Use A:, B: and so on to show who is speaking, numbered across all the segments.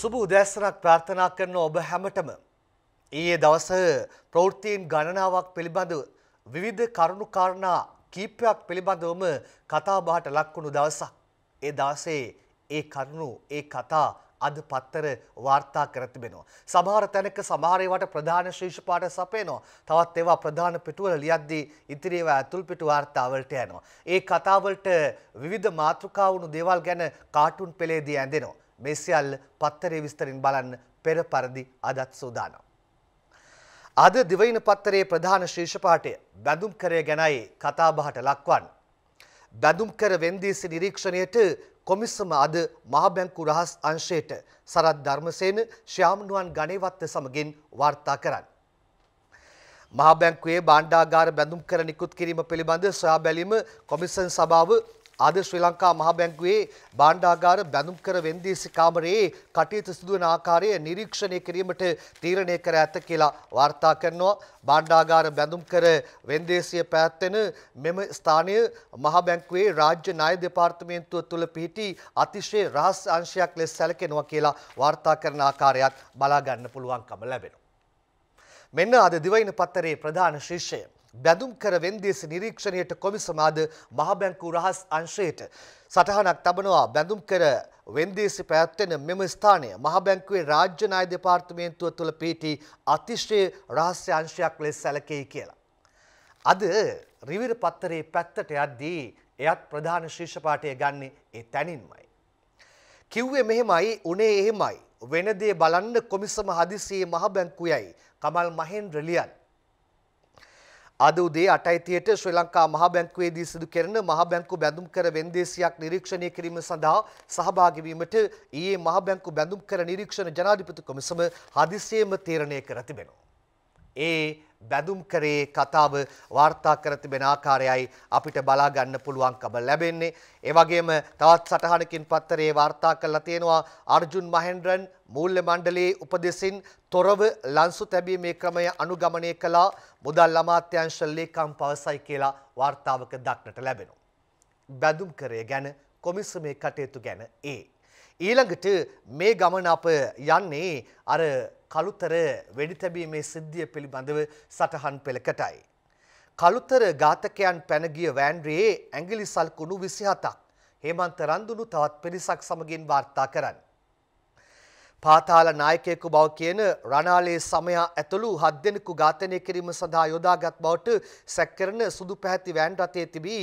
A: සුබ උදෑසනක් ප්‍රාර්ථනා කරන ඔබ හැමටම ඊයේ දවස ප්‍රවෘත්තීන් ගණනාවක් පිළිබඳව විවිධ කරුණු කාරණා කීපයක් පිළිබඳවම කතා බහට ලක්වුණු දවසක්. ඒ දවසේ ඒ කරුණු ඒ කතා අද පත්තර වාර්තා කර තිබෙනවා. සමහර තැනක සමහර ඒවාට ප්‍රධාන ශීර්ෂ පාඩ සපේනවා. තවත් ඒවා ප්‍රධාන පිටුවල ලියද්දී ඉතිරි ඒවා ඇතුල් පිටු වාර්තා වලට යනවා. ඒ කතා වලට විවිධ මාතෘකා වුණු දේවල් ගැන කාටුන් පෙළේදී ඇඳෙනවා. මේ සියල්ල පත්තරේ විස්තරින් බලන්න පෙර පරිදි අදත් සූදානම්. අද දිවයින පත්තරේ ප්‍රධාන ශීර්ෂ පාඨය බැඳුම්කරය ගැනයි කතාබහට ලක්වන්. බැඳුම්කර වෙන්දේසි නිරීක්ෂණයට කොමිසම අද මහ බැංකු රහස් අංශයට සරත් ධර්මසේන ශ්‍යාම්නුවන් ගණේවත්ත සමගින් වාර්තා කරන්න. මහ බැංකුවේ බණ්ඩාගාර බැඳුම්කර නිකුත් කිරීම පිළිබඳ සොයා බැලීම කොමිසන් සභාව අද ශ්‍රී ලංකා මහ බැංකුවේ භාණ්ඩාගාර බැඳුම් කර වෙන්දේසි කාමරයේ කටයුතු සිදුවන ආකාරය නිරීක්ෂණය කිරීමට තීරණය කර ඇත කියලා වාර්තා කරනවා. භාණ්ඩාගාර බැඳුම් කර වෙන්දේසිය පැවැත්වෙන මෙම ස්ථානය මහ බැංකුවේ රාජ්‍ය ණය දෙපාර්තමේන්තුව තුළ පිහිටි අතිශය රහස් අංශයක් ලෙස සැලකෙනවා කියලා වාර්තා කරන ආකාරයක් බලා ගන්න පුළුවන්කම ලැබෙනවා. මෙන්න අද දිවයින පත්තරේ ප්‍රධාන ශිෂ්‍යය බැඳුම්කර වෙන්දේස නිරීක්ෂණයට කොමිසම අද මහ බැංකු රහස් අංශයට සටහනක් තබනවා බැඳුම්කර වෙන්දේසි පැවැත්වෙන මෙම ස්ථානය මහ බැංකුවේ රාජ්‍ය ණය දෙපාර්තමේන්තුව තුළ පිහිටි අතිශය රහස්‍ය අංශයක් ලෙස සැලකෙයි කියලා. අද රිවිර පත්තරේ පැත්තට යද්දී එයත් ප්‍රධාන ශීර්ෂපාඨය ගන්නේ ඒ තැනින්මයි. කිව්වේ මෙහෙමයි උනේ එහෙමයි වෙනදේ බලන්න කොමිසම හදිසියේ මහ බැංකුවයි කමල් මහෙන්ද්‍ර ලියන්නේ. අද උදේ 8:30ට ශ්‍රී ලංකා මහා බැංකුවේදී සිදු කෙරෙන මහා බැංකු බැඳුම් කර වෙන්දේසියක් නිරීක්ෂණය කිරීම සඳහා සහභාගී වීමට ඊයේ මහා බැංකු බැඳුම් කර නිරීක්ෂණ ජනාධිපති කොමිසම හදිසියෙම තීරණය කර තිබෙනවා. ඒ බැඳුම් කරේ කතාව වාර්තා කර තිබෙන ආකාරයයි අපිට බලා ගන්න පුළුවන්කම ලැබෙන්නේ. ඒ වගේම තවත් සටහනකින් පත්තරේ වාර්තා කරලා තියෙනවා අර්ජුන් මහෙන්ද්‍රන් මූල්‍ය මණ්ඩලයේ උපදෙසින් තොරව ලන්සු තැබීමේ ක්‍රමය අනුගමනය කළා මුදල් අමාත්‍යාංශ ලේකම් පවසයි කියලා වාර්තාවක දක්නට ලැබෙනවා. බැඳුම් කරය ගැන කොමිසමේ කටයුතු ගැන ඒ ඊළඟට මේ ගමන අප යන්නේ අර කළුතර වෙඩිතැබීමේ සිද්ධිය පිළිබඳව සටහන් පෙළකටයි. කළුතර ඝාතකයන් පැනගිය වෑන්ඩ්‍රයේ ඇඟිලිසල් කුණු විසිහතක් හේමන්ත රන්දුණු තවත් පිරිසක් සමගින් වාර්තා කරන්න. පාතාල නායකයෙකු බව කියන රණාලේ සමයා ඇතුළු හත් දෙනෙකු ඝාතනය කිරීම සඳහා යොදාගත් බවට සැක්කරන සුදු පැහැති වෑන් රථයේ තිබී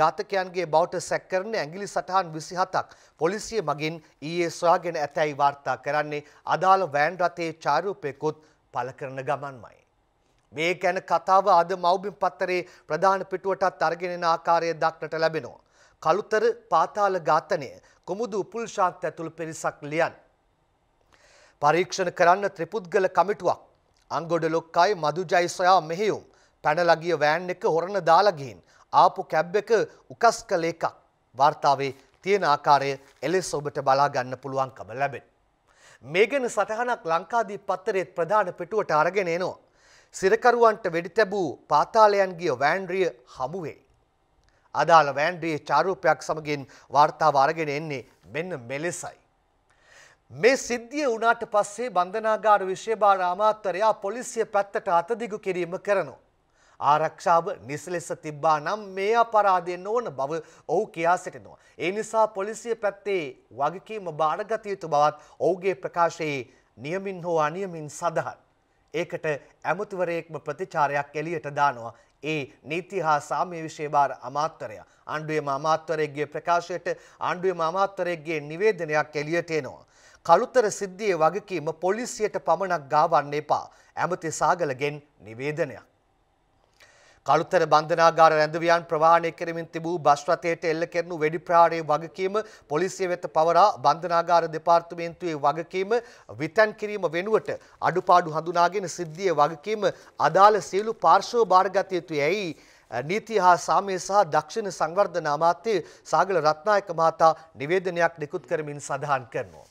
A: ඝාතකයන්ගේ බවට සැක්කරන ඇඟිලි සටහන් 27ක් පොලිසිය මගින් ඊයේ සොයාගෙන ඇතැයි වාර්තා කරන්නේ අදාළ වෑන් රථයේ චාරූපයකුත් පළ කරන ගමන්මයි. මේ ගැන කතාව අද මව්බිම් පත්තරේ ප්‍රධාන පිටුවටත් අරගෙන යන ආකාරය දක්නට ලැබෙනවා. කළුතර පාතාල ඝාතනය කුමුදු උපුල් ශාන්ත ඇතුළු පිරිසක් ලියන්නේ පරීක්ෂණ කරන්න ත්‍රිපුද්ගල කමිටුවක් අංගොඩ ලොක්කයි මදුජයි සොයා මෙහෙයුම් පැනලගිය වෑන් එක හොරණ දාලාගින් ආපු කැබ් එක උකස් කළ එකක් වාර්තාවේ තියෙන ආකාරය එලෙස ඔබට බලා ගන්න පුළුවන්කම ලැබෙන. මේ ගැන සටහනක් ලංකාදීප පත්තරයේ ප්‍රධාන පිටුවට අරගෙන එනවා. සිරකරුවන්ට වෙඩි තැබූ පාතාලයන් ගිය වෑන්ඩ්‍රිය හමු වෙයි. අදාළ වෑන්ඩ්‍රියේ චාරූපයක් සමගින් වාර්තාව අරගෙන එන්නේ මෙන්න මෙලෙසයි. මේ සිද්ධිය වුණාට පස්සේ බන්ධනාගාර විශේෂභාර අමාත්‍යරයා පොලිසිය පැත්තට අතදිගු කිරීම කරනවා. ආරක්ෂාව නිසලෙස තිබ්බා නම් මේ අපරාධය නොවන බව ඔහු කියා සිටිනවා. ඒ නිසා පොලිසිය පැත්තේ වගකීම බාරගත යුතු බවත් ඔහුගේ ප්‍රකාශයේ නියමින් හෝ අනියමින් සඳහන්. ඒකට ඇමතිවරයෙක්ම ප්‍රතිචාරයක් එළියට දානවා. ඒ නීති හා සාමය විශය භාර අමාත්තරය. අණ්ඩුවම අමාත්වරයක්ගේ ප්‍රකාශයට අණ්ඩුවම අමාත්තරයක්ගේ නිවේදනයක් එළියට එනවා. කළුතර සිද්ධියේ වගකීම පොලිසියට පමණක් ගාවන්න එපා. ඇමති සාගලගෙන් නිවේදනයක්. කළුතර බන්ධනාගාර රැඳවියන් ප්‍රවාහණය කරමින් තිබූ බස් රථයට එල්ල කෙරෙනු වෙඩි ප්‍රහාරයේ වගකීම පොලිසිය වෙත පවරා බන්ධනාගාර දෙපාර්තමේන්තුවේ වගකීම විතැන් කිරීම වෙනුවට අඩුපාඩු හඳුනාගෙන සිද්ධියේ වගකීම අදාළ සියලු පාර්ශ්ව භාරගත යුතුය ඇයි නීති හා සාමය සහ දක්ෂිණ සංවර්ධන අමාත්‍ය සාගල රත්නායක මහතා නිවේදනයක් නිකුත් කරමින් සඳහන් කරනවා.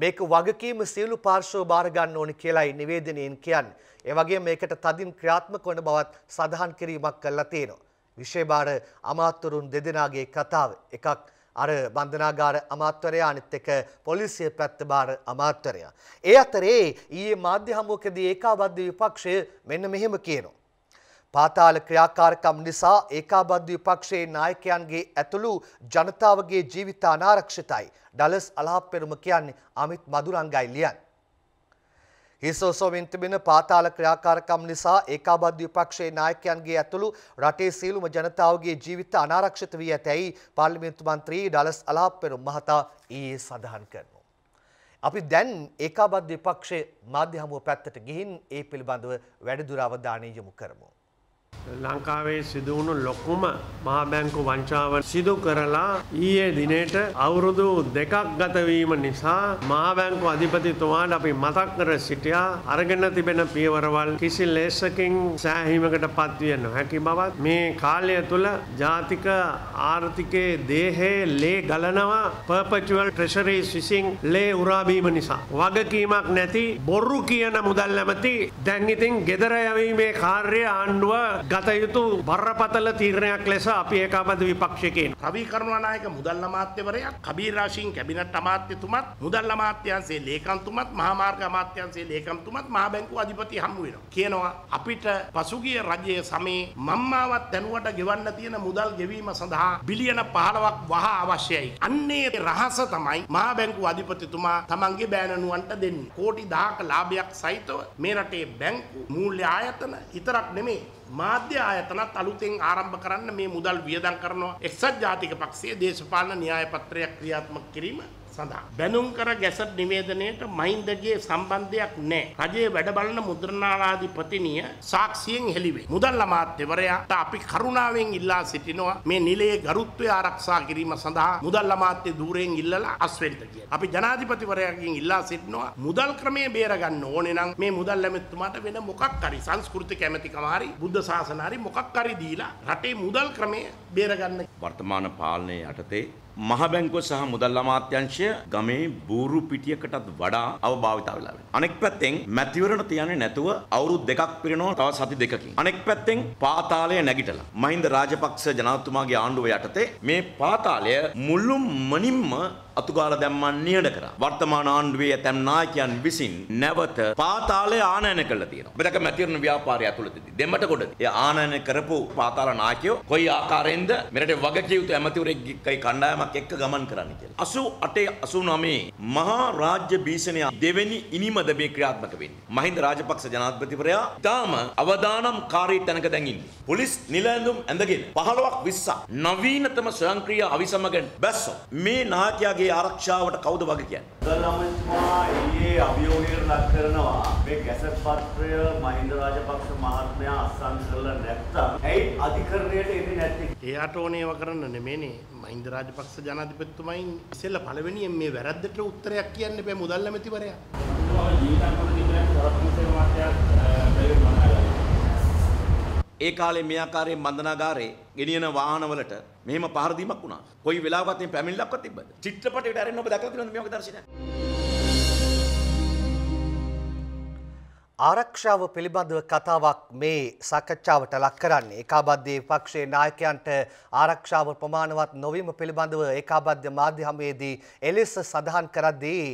A: මේක වගකීම සියලු පාර්ශ්ව බාර ගන්න ඕන කියලායි නිවේදනයෙන් කියන්නේ. ඒ වගේම මේකට තදින් ක්‍රියාත්මක වන බවත් සඳහන් කිරීමක් කරලා තියෙනවා. විෂය බාර අමාත්‍යවරුන් දෙදෙනාගේ කතාව එකක් අර බන්ධනාගාර අමාත්‍යවරයා අනිත් එක පොලිසිය පැත්ත බාර අමාත්‍යවරයා. ඒ අතරේ ඊයේ මාධ්‍ය හමුවකදී ඒකාබද්ධ විපක්ෂය මෙන්න මෙහෙම කියනවා. පාතාල ක්‍රියාකාරකම් නිසා ඒකාබද්ධ විපක්ෂයේ නායකයන්ගේ ඇතුළු ජනතාවගේ ජීවිත අනාරක්ෂිතයි. ඩලස් අලහප්පෙරුම කියන්නේ අමිත් මදුරංගයි ලියන්. හිසෝසෝවින් තිබෙන පාතාල ක්‍රියාකාරකම් නිසා ඒකාබද්ධ විපක්ෂයේ නායකයන්ගේ ඇතුළු රටේ සියලුම ජනතාවගේ ජීවිත අනාරක්ෂිත වී ඇතැයි පාර්ලිමේන්තු මන්ත්‍රී ඩලස් අලහප්පෙරුම මහතා ඊයේ සඳහන් කරනවා. අපි දැන් ඒකාබද්ධ විපක්ෂයේ මාධ්‍ය හමුව පැත්තට ගිහින් ඒ පිළිබඳව වැඩිදුර අවධානය යොමු කරමු. ලංකාවේ
B: සිදුවුණු ලොකුම මහාබැංකු වංචාව සිදු කරලා ඊයේ දිනේට අවුරුදු දෙකක් ගතවීම නිසා මහාබැංකු අධිපතිතුමාට අපි මතක් කර සිටියා අරගෙන තිබෙන පියවරවල් කිසි ලෙසකින් සෑහීමකට පත්විය නොහැකි බවත් මේ කාලය තුළ ජාතික ආර්ථිකයේ දේහයේ ලේ ගලනවා පර්පචුවල් ට්‍රෙෂරීස් විසින් ලේ උරාබීම නිසා වගකීමක් නැති බොරු කියන මුදල් නැමැති දැන් ඉතින් gedara යවීමේ කාර්ය ආණ්ඩුව ගත යුතු බරපතල තීරණයක් ලෙස අපි ඒකාබද විපක්ෂකෙන්. රවී කරුණානායක මුදල් අමාත්‍යවරයා, කබීර් රාෂින් කැබිනට් අමාත්‍යතුමත්, මුදල් අමාත්‍යංශයේ ලේකම්තුමත්, මහා මාර්ග අමාත්‍යංශයේ ලේකම්තුමත් මහා බැංකු අධිපති හමු වෙනවා. කියනවා අපිට පසුගිය රජයේ සමයේ මම්මාවත් දැනුවට ගෙවන්න තියෙන මුදල් ගෙවීම සඳහා බිලියන 15ක් වහා අවශ්‍යයි. අන්නේ රහස තමයි මහා බැංකු අධිපතිතුමා තමන්ගේ බෑණනුවන්ට දෙන්නේ. කෝටි 10ක ලාභයක් සහිතව මේ රටේ බැංකු මූල්‍ය ආයතන විතරක් නෙමෙයි මාධ්‍ය ආයතනත් අලුතෙන් ආරම්භ කරන්න මේ මුදල් වියදම් කරනවා එක්සත් ජාතික පක්ෂයේ දේශපාලන න්‍යාය පත්‍රයක් ක්‍රියාත්මක කිරීම සඳහා. බැනුම් කර ගැසට් නිවේදනයට මහින්දගේ සම්බන්ධයක් නැහැ. රජයේ වැඩ බලන මුද්‍රණාලාධිපතිනිය සාක්ෂියෙන් හෙළිවේ. මුදල් අමාත්‍යවරයාට අපි කරුණාවෙන් ඉල්ලා සිටිනවා මේ නිලයේ ගරුත්වය ආරක්ෂා කිරීම සඳහා මුදල් අමාත්‍ය ධූරයෙන් ඉල්ලලා අස්වෙන්න කියලා. අපි ජනාධිපතිවරයාගෙන් ඉල්ලා සිටිනවා මුදල් ක්‍රමය බේරගන්න ඕනේ නම් මේ මුදල් ඇමතුමාට වෙන මොකක් හරි සංස්කෘතික ඇමතිකම හරි බුද්ධ ශාසන හරි මොකක් හරි දීලා රටේ මුදල් ක්‍රමය බේරගන්න
C: වර්තමාන පාලනය යටතේ මහ බැංකුව සහ මුදල් අමාත්‍යංශය ගමේ බూరు පිටියකටත් වඩා අවභාවිතා වෙලා වෙනවා. අනෙක් පැත්තෙන් මැතිවරණ තියන්නේ නැතුව අවුරුදු දෙකක් පිරෙනවා තව සති දෙකකින්. අනෙක් පැත්තෙන් පාතාලය නැගිටලා මහින්ද රාජපක්ෂ ජනාධිපතිතුමාගේ ආණ්ඩුව යටතේ මේ පාතාලය මුළුමනින්ම අතුගාල දැම්මන් නියඩ කරා. වර්තමාන ආණ්ඩුවේ ඇතැම් නායකයන් විසින් නැවත පාතාලය ආනයන කළා තියෙනවා. මෙතක මැතිවරණ ව්‍යාපාරය ඇතුළතදී දෙමට කොටදී. ඒ ආනයන කරපු පාතාල නායකයෝ කොයි ආකාරයෙන්ද මෙරට වගකිය යුතු ඇමතිවරයෙක්ගේ කණ්ඩායමක් එක්ක ගමන් කරන්න කියලා. 88 89 මහා රාජ්‍ය භීෂණය දෙවෙනි ඉනිමද මේ ක්‍රියාත්මක වෙන්නේ. මහින්ද රාජපක්ෂ ජනාධිපතිවරයා තාම අවදානම් කාරී තැනක දැන් ඉන්නේ. පොලිස් නිලැඳුම් ඇඳගෙන 15ක් 20ක් නවීනතම ස්වයංක්‍රීය අවිසමගෙන් බැස්සෝ මේ නායකයාගේ රටගේ ආරක්ෂාවට කවුද වග කියන්නේ? ගල්ලාමතුමා ඊයේ අභියෝගයට ලක් කරනවා
D: මේ ගැසට් පත්‍රය මහින්ද රාජපක්ෂ මහත්මයා අත්සන් කරලා නැත්තම් ඇයි අධිකරණයට
C: එන්නේ නැත්තේ?
B: එයාට ඕනේව කරන්න නෙමෙයිනේ. මහින්ද රාජපක්ෂ ජනාධිපතිතුමා ඉස්සෙල්ලා පළවෙනියෙන් මේ වැරද්දට උත්තරයක් කියන්න බෑ මුදල් ඇමතිවරයා. ජීවිතාන්තර දිගට කරපු සේවාවක් ඒ කාලේ මේ ආකාරයේ
C: මන්දනාගාරේ ගෙනියන වාහනවලට මෙහෙම පහර දීමක් වුණා. කොයි වෙලාවකත් මේ පැමිණිල්ලක්වත් තිබ්බද? චිත්‍රපටයට ඇරෙන්න ඔබ දැකලා තියෙනවද මේ වගේ දර්ශනයක්?
A: ආරක්ෂාව පිළිබඳව කතාවක් මේ සාකච්ඡාවට ලක් කරන්නේ ඒකාබද්ධ පක්ෂයේ නායකයන්ට ආරක්ෂාව ප්‍රමාණවත් නොවීම පිළිබඳව ඒකාබද්ධ මාධ්‍ය හමුවේදී එලෙස සඳහන් කරද්දී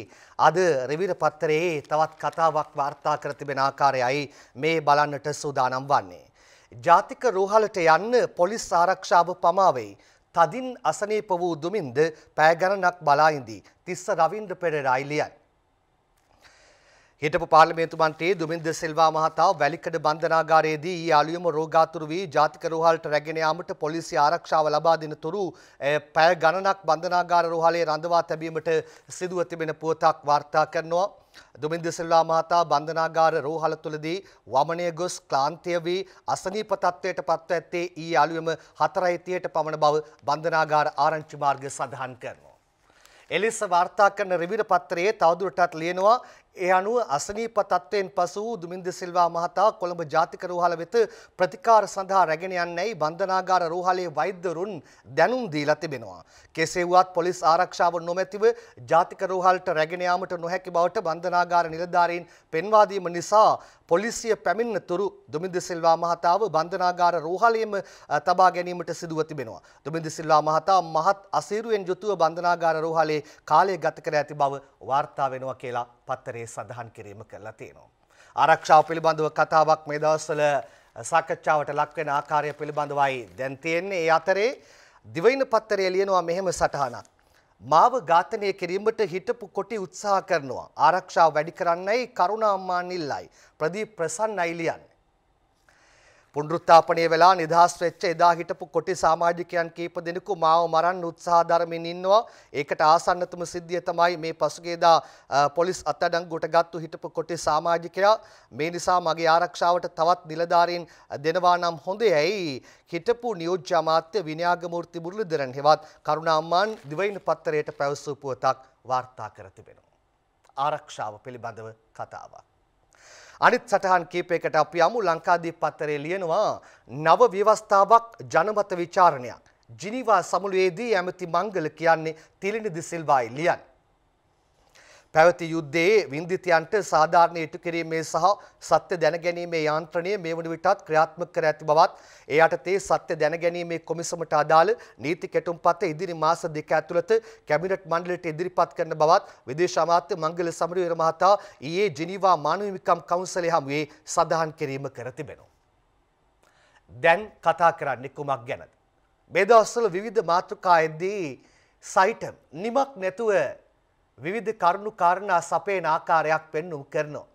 A: අද රිවිර පත්තරයේ තවත් කතාවක් වාර්තා කර තිබෙන ආකාරයයි මේ බලන්නට සූදානම් වන්නේ. ජාතික රෝහලට යන්න පොලිස් ආරක්ෂාව පමාවෙයි. තදින් අසනීප වූ දුමින්ද පෑ ගණනක් බලා ඉඳී. තිස්ස රවින්ද්‍ර පෙරේරා ලියයි. හිටපු පාර්ලිමේන්තු මන්ත්‍රී දුමින්ද සිල්වා මහතා වැලිකඩ බන්ධනාගාරයේදී ඊ අලුයම රෝගාතුරු වී ජාතික රෝහලට රැගෙන යාමට පොලිසිය ආරක්ෂාව ලබා දෙන තුරු පැය ගණනක් බන්ධනාගාර රෝහලේ රඳවා තැබීමට සිදුව තිබෙන පුවතක් වාර්තා කරනවා. දුමින්ද සිල්වා මහතා බන්ධනාගාර රෝහල තුළදී වමනය ගොස් ක්ලාන්තිය වී අසනීප තත්ත්වයට පත්ව ඇත්තේ ඊයේ අලුයම 4:30ට පමණ බව බන්ධනාගාර ආරංචි මාර්ගය සඳහන් කරනවා. එලෙස වාර්තා කරන රිවිර පත්‍රයේ තවදුරටත් ලියනවා ඒ අනුව අසනීප තත්ත්වයෙන් පසු වූ දුමින්ද සිල්වා මහතා කොළඹ ජාතික රෝහල වෙත ප්‍රතිකාර සඳහා රැගෙන යන්නයි බන්ධනාගාර රෝහලේ වෛද්‍යවරුන් දැනුම් දීලා තිබෙනවා. කෙසේ වුවත් පොලිස් ආරක්ෂාව නොමැතිව ජාතික රෝහලට රැගෙන යාමට නොහැකි බවට බන්ධනාගාර නිලධාරීන් පෙන්වා දීම නිසා පොලිසිය පැමිණතුරු දුමින්ද සිල්වා මහතාව බන්ධනාගාර රෝහලේම තබා ගැනීමට සිදුව තිබෙනවා. දුමින්ද සිල්වා මහතා මහත් අසීරුවෙන් යුතුව බන්ධනාගාර රෝහලේ කාලය ගත කර ඇති බව වාර්තා වෙනවා කියලා පත්තරේ සඳහන් කිරීම කරලා තියෙනවා. ආරක්ෂාව පිළිබඳව කතාවක් මේ දවස්වල සාකච්ඡාවට ලක්වෙන ආකාරය පිළිබඳවයි දැන් තියෙන්නේ. ඒ අතරේ දිවයින පත්තරේ ලියනවා මෙහෙම සටහනක්. මාව ඝාතනය කිරීමට හිටපු කොටි උත්සාහ කරනවා. ආරක්ෂාව වැඩි කරන්නයි කරුණාම්මාන් ඉල්ලයි. ප්‍රදීප් ප්‍රසන්නයි ලියන්නේ. පුනරුත්ථාපනය වෙලා නිදහස් වෙච්ච එදා හිටපු කොටි සමාජිකයන් කීප දෙනෙකු මාව මරන්න උත්සාහ දරමින් ඉන්නවා. ඒකට ආසන්නතම සිද්ධිය තමයි මේ පසුගියදා පොලිස් අත්අඩංගුවට ගත්තු හිටපු කොටි සමාජිකයා මේ නිසා මගේ ආරක්ෂාවට තවත් නිලධාරීන් දෙනවා නම් හොඳේ ඇයි හිටපු නියෝජ්‍ය අමාත්‍ය විනයාගමූර්ති මුරලිදරන් හෙවත් කරුණාම්මාන් දිවයින පත්තරයට පැවසූ පුවතක් වාර්තා කර තිබෙනවා. ආරක්ෂාව පිළිබඳව කතාවක්. අනිත් සටහන් කීපයකට අපි යමු ලංකාදීප පත්තරේ ලියනවා නව ව්‍යවස්ථාවක් ජනමත විචාරණයක්. ජිනීවා සමුළුවේදී ඇමති මංගල කියන්නේ තිලිනිදි සිල්වායි ලියන්නේ. පැවති යුද්ධයේ වින්දිතයන්ට සාධාරණ ඉටු කිරීමේ සහ සත්‍ය දැනගැනීමේ යාන්ත්‍රණය මේ වන විටත් ක්‍රියාත්මක කර ඇති බවත් ඒ යටතේ සත්‍ය දැනගැනීමේ කොමිසමට අදාළ නීති කැටුම්පත ඉදිරි මාස දෙක ඇතුළත කැබිනට් මණ්ඩලයට ඉදිරිපත් කරන බවත් විදේශ අමාත්‍ය මංගල සමරවීර මහතා ඊයේ ජිනීවා මානව හිමිකම් කවුන්සිලය හමුවේ සඳහන් කිරීම කර තිබෙනවා. දැන් කතා කරන්නේ කුමක් ගැනද? මේ දවස්වල විවිධ මාතෘකා එද්දී සයිටම් නිමක් නැතුව විවිධ කරුණු කාරණා සපේන ආකාරයක් පෙන්눔 කරනවා.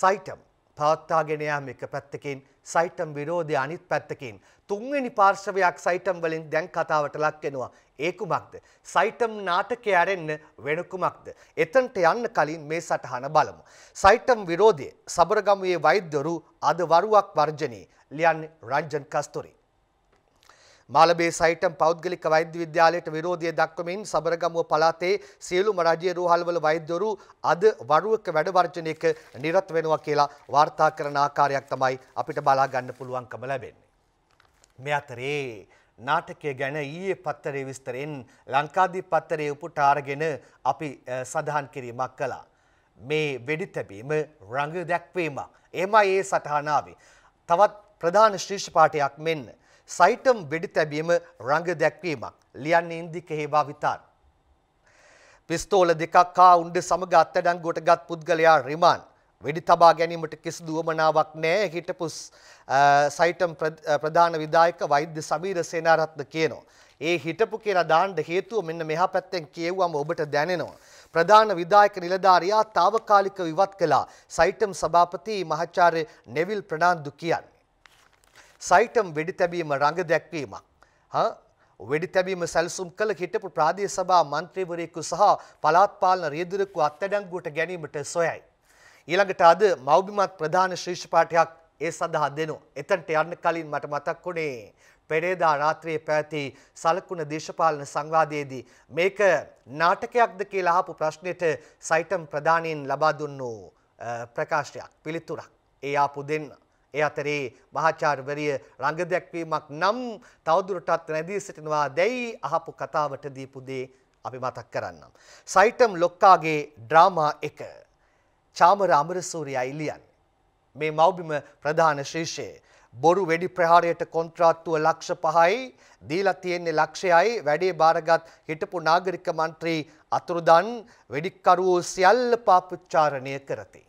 A: සයිටම් පවත්වාගෙන යාම එක පැත්තකින් සයිටම් විරෝධය අනිත් පැත්තකින් තුන්වෙනි පාර්ශවයක් සයිටම් වලින් දැන් කතාවට ලක් වෙනවා. ඒ කුමක්ද? සයිටම් නාටකය ඇරෙන්න වෙන කුමක්ද? එතනට යන්න කලින් මේ සටහන බලමු. සයිටම් විරෝධයේ සබරගමුවේ වෛද්‍යවරු අද වරුවක් වර්ජනී ලියන්නේ රංජන් කස්තුරි. මාලබේ සයිටම් පෞද්ගලික වෛද්‍ය විද්‍යාලයට විරෝධය දක්වමින් සබරගමුව පළාතේ සියලුම රජයේ රෝහල්වල වෛද්‍යවරු අද වරුවක වැඩවර්ජනයක නිරත වෙනවා කියලා වාර්තා කරන ආකාරයක් තමයි අපිට බලා ගන්න පුළුවන්කම ලැබෙන්නේ. මේ අතරේ නාටකය ගැන ඊයේ පත්තරේ විස්තරෙන් ලංකාදීප පත්තරේ උපුටාරගෙන අපි සඳහන් කිරීමක් කළා. මේ වෙඩි තැබීම රඟ දැක්වීමක්. එමයි ඒ සටහනාවේ. තවත් ප්‍රධාන ශ්‍රේෂ්ඨ පාඨයක් මෙන්න. සයිටම් වෙඩි තැබීම රඟ දැක්වීමක් ලියන්නේ ඉන්දික හේවා විතාන්. පිස්තෝල දෙකක් කා උණ්ඩ සමග අත්අඩංගුවට ගත් පුද්ගලයා රිමාන්ඩ් වෙඩි තබා ගැනීමට කිසිදු වමනාවක් නැහැ හිටපු සයිටම් ප්‍රධාන විධායක වෛද්‍ය සමීර සේනාරත්න කියනවා. ඒ හිටපු කියලා දාන්න හේතුව මෙන්න මෙහා පැත්තෙන් කියවුවම ඔබට දැනෙනවා. ප්‍රධාන විධායක නිලධාරියා తాවකාලික විවත් කළා. සයිටම් සභාපති මහාචාර්ය නෙවිල් ප්‍රනාන්දු කියන්. සයිටම් වෙඩි තැබීම රඟ දැක්වීමක්. වෙඩි තැබීම සැල්සුම් කළ හිටපු ප්‍රාදේශ සභා මන්ත්‍රීවරයෙකු සහ පළාත් පාලන රියදුරෙකු අත්අඩංගුවට ගැනීමට සොයයි. ඊළඟට අද මෞබිමත් ප්‍රධාන ශීර්ෂ පාඨයක් ඒ සඳහා දෙනවා. එතනට යන්න කලින් මට මතක් වුණේ පෙරේදා රාත්‍රියේ පැවති සලකුණ දේශපාලන සංවාදයේදී මේක නාටකයක්ද කියලා අහපු ප්‍රශ්නෙට සයිටම් ප්‍රධානීන් ලබා දුන්නු ප්‍රකාශයක් පිළිතුරක්. ඒ ආපු දෙන්නා ඒ අතරේ මහාචාර්යවරිය රංග දැක්වීමක් නම් තවදුරටත් රැඳී සිටිනවා දැයි අහපු කතාවට දීපු දේ අපි මතක් කරන්නම්. සයිටම් ලොක්කාගේ ඩ්‍රාමා එක චාමර අමරසූරියයි ලියන්නේ. මේ මව්බිම ප්‍රධාන ශීර්ෂයේ බොරු වෙඩි ප්‍රහාරයට කොන්ත්‍රාත්තුව ලක්ෂ පහයි දීලා තියෙන්නේ ලක්ෂයයි වැඩේ බාරගත් හිටපු නාගරික මන්ත්‍රී අතුරුදන් වෙඩික්කරුවෝ සියල්ල පාපුච්චාරණය කරති.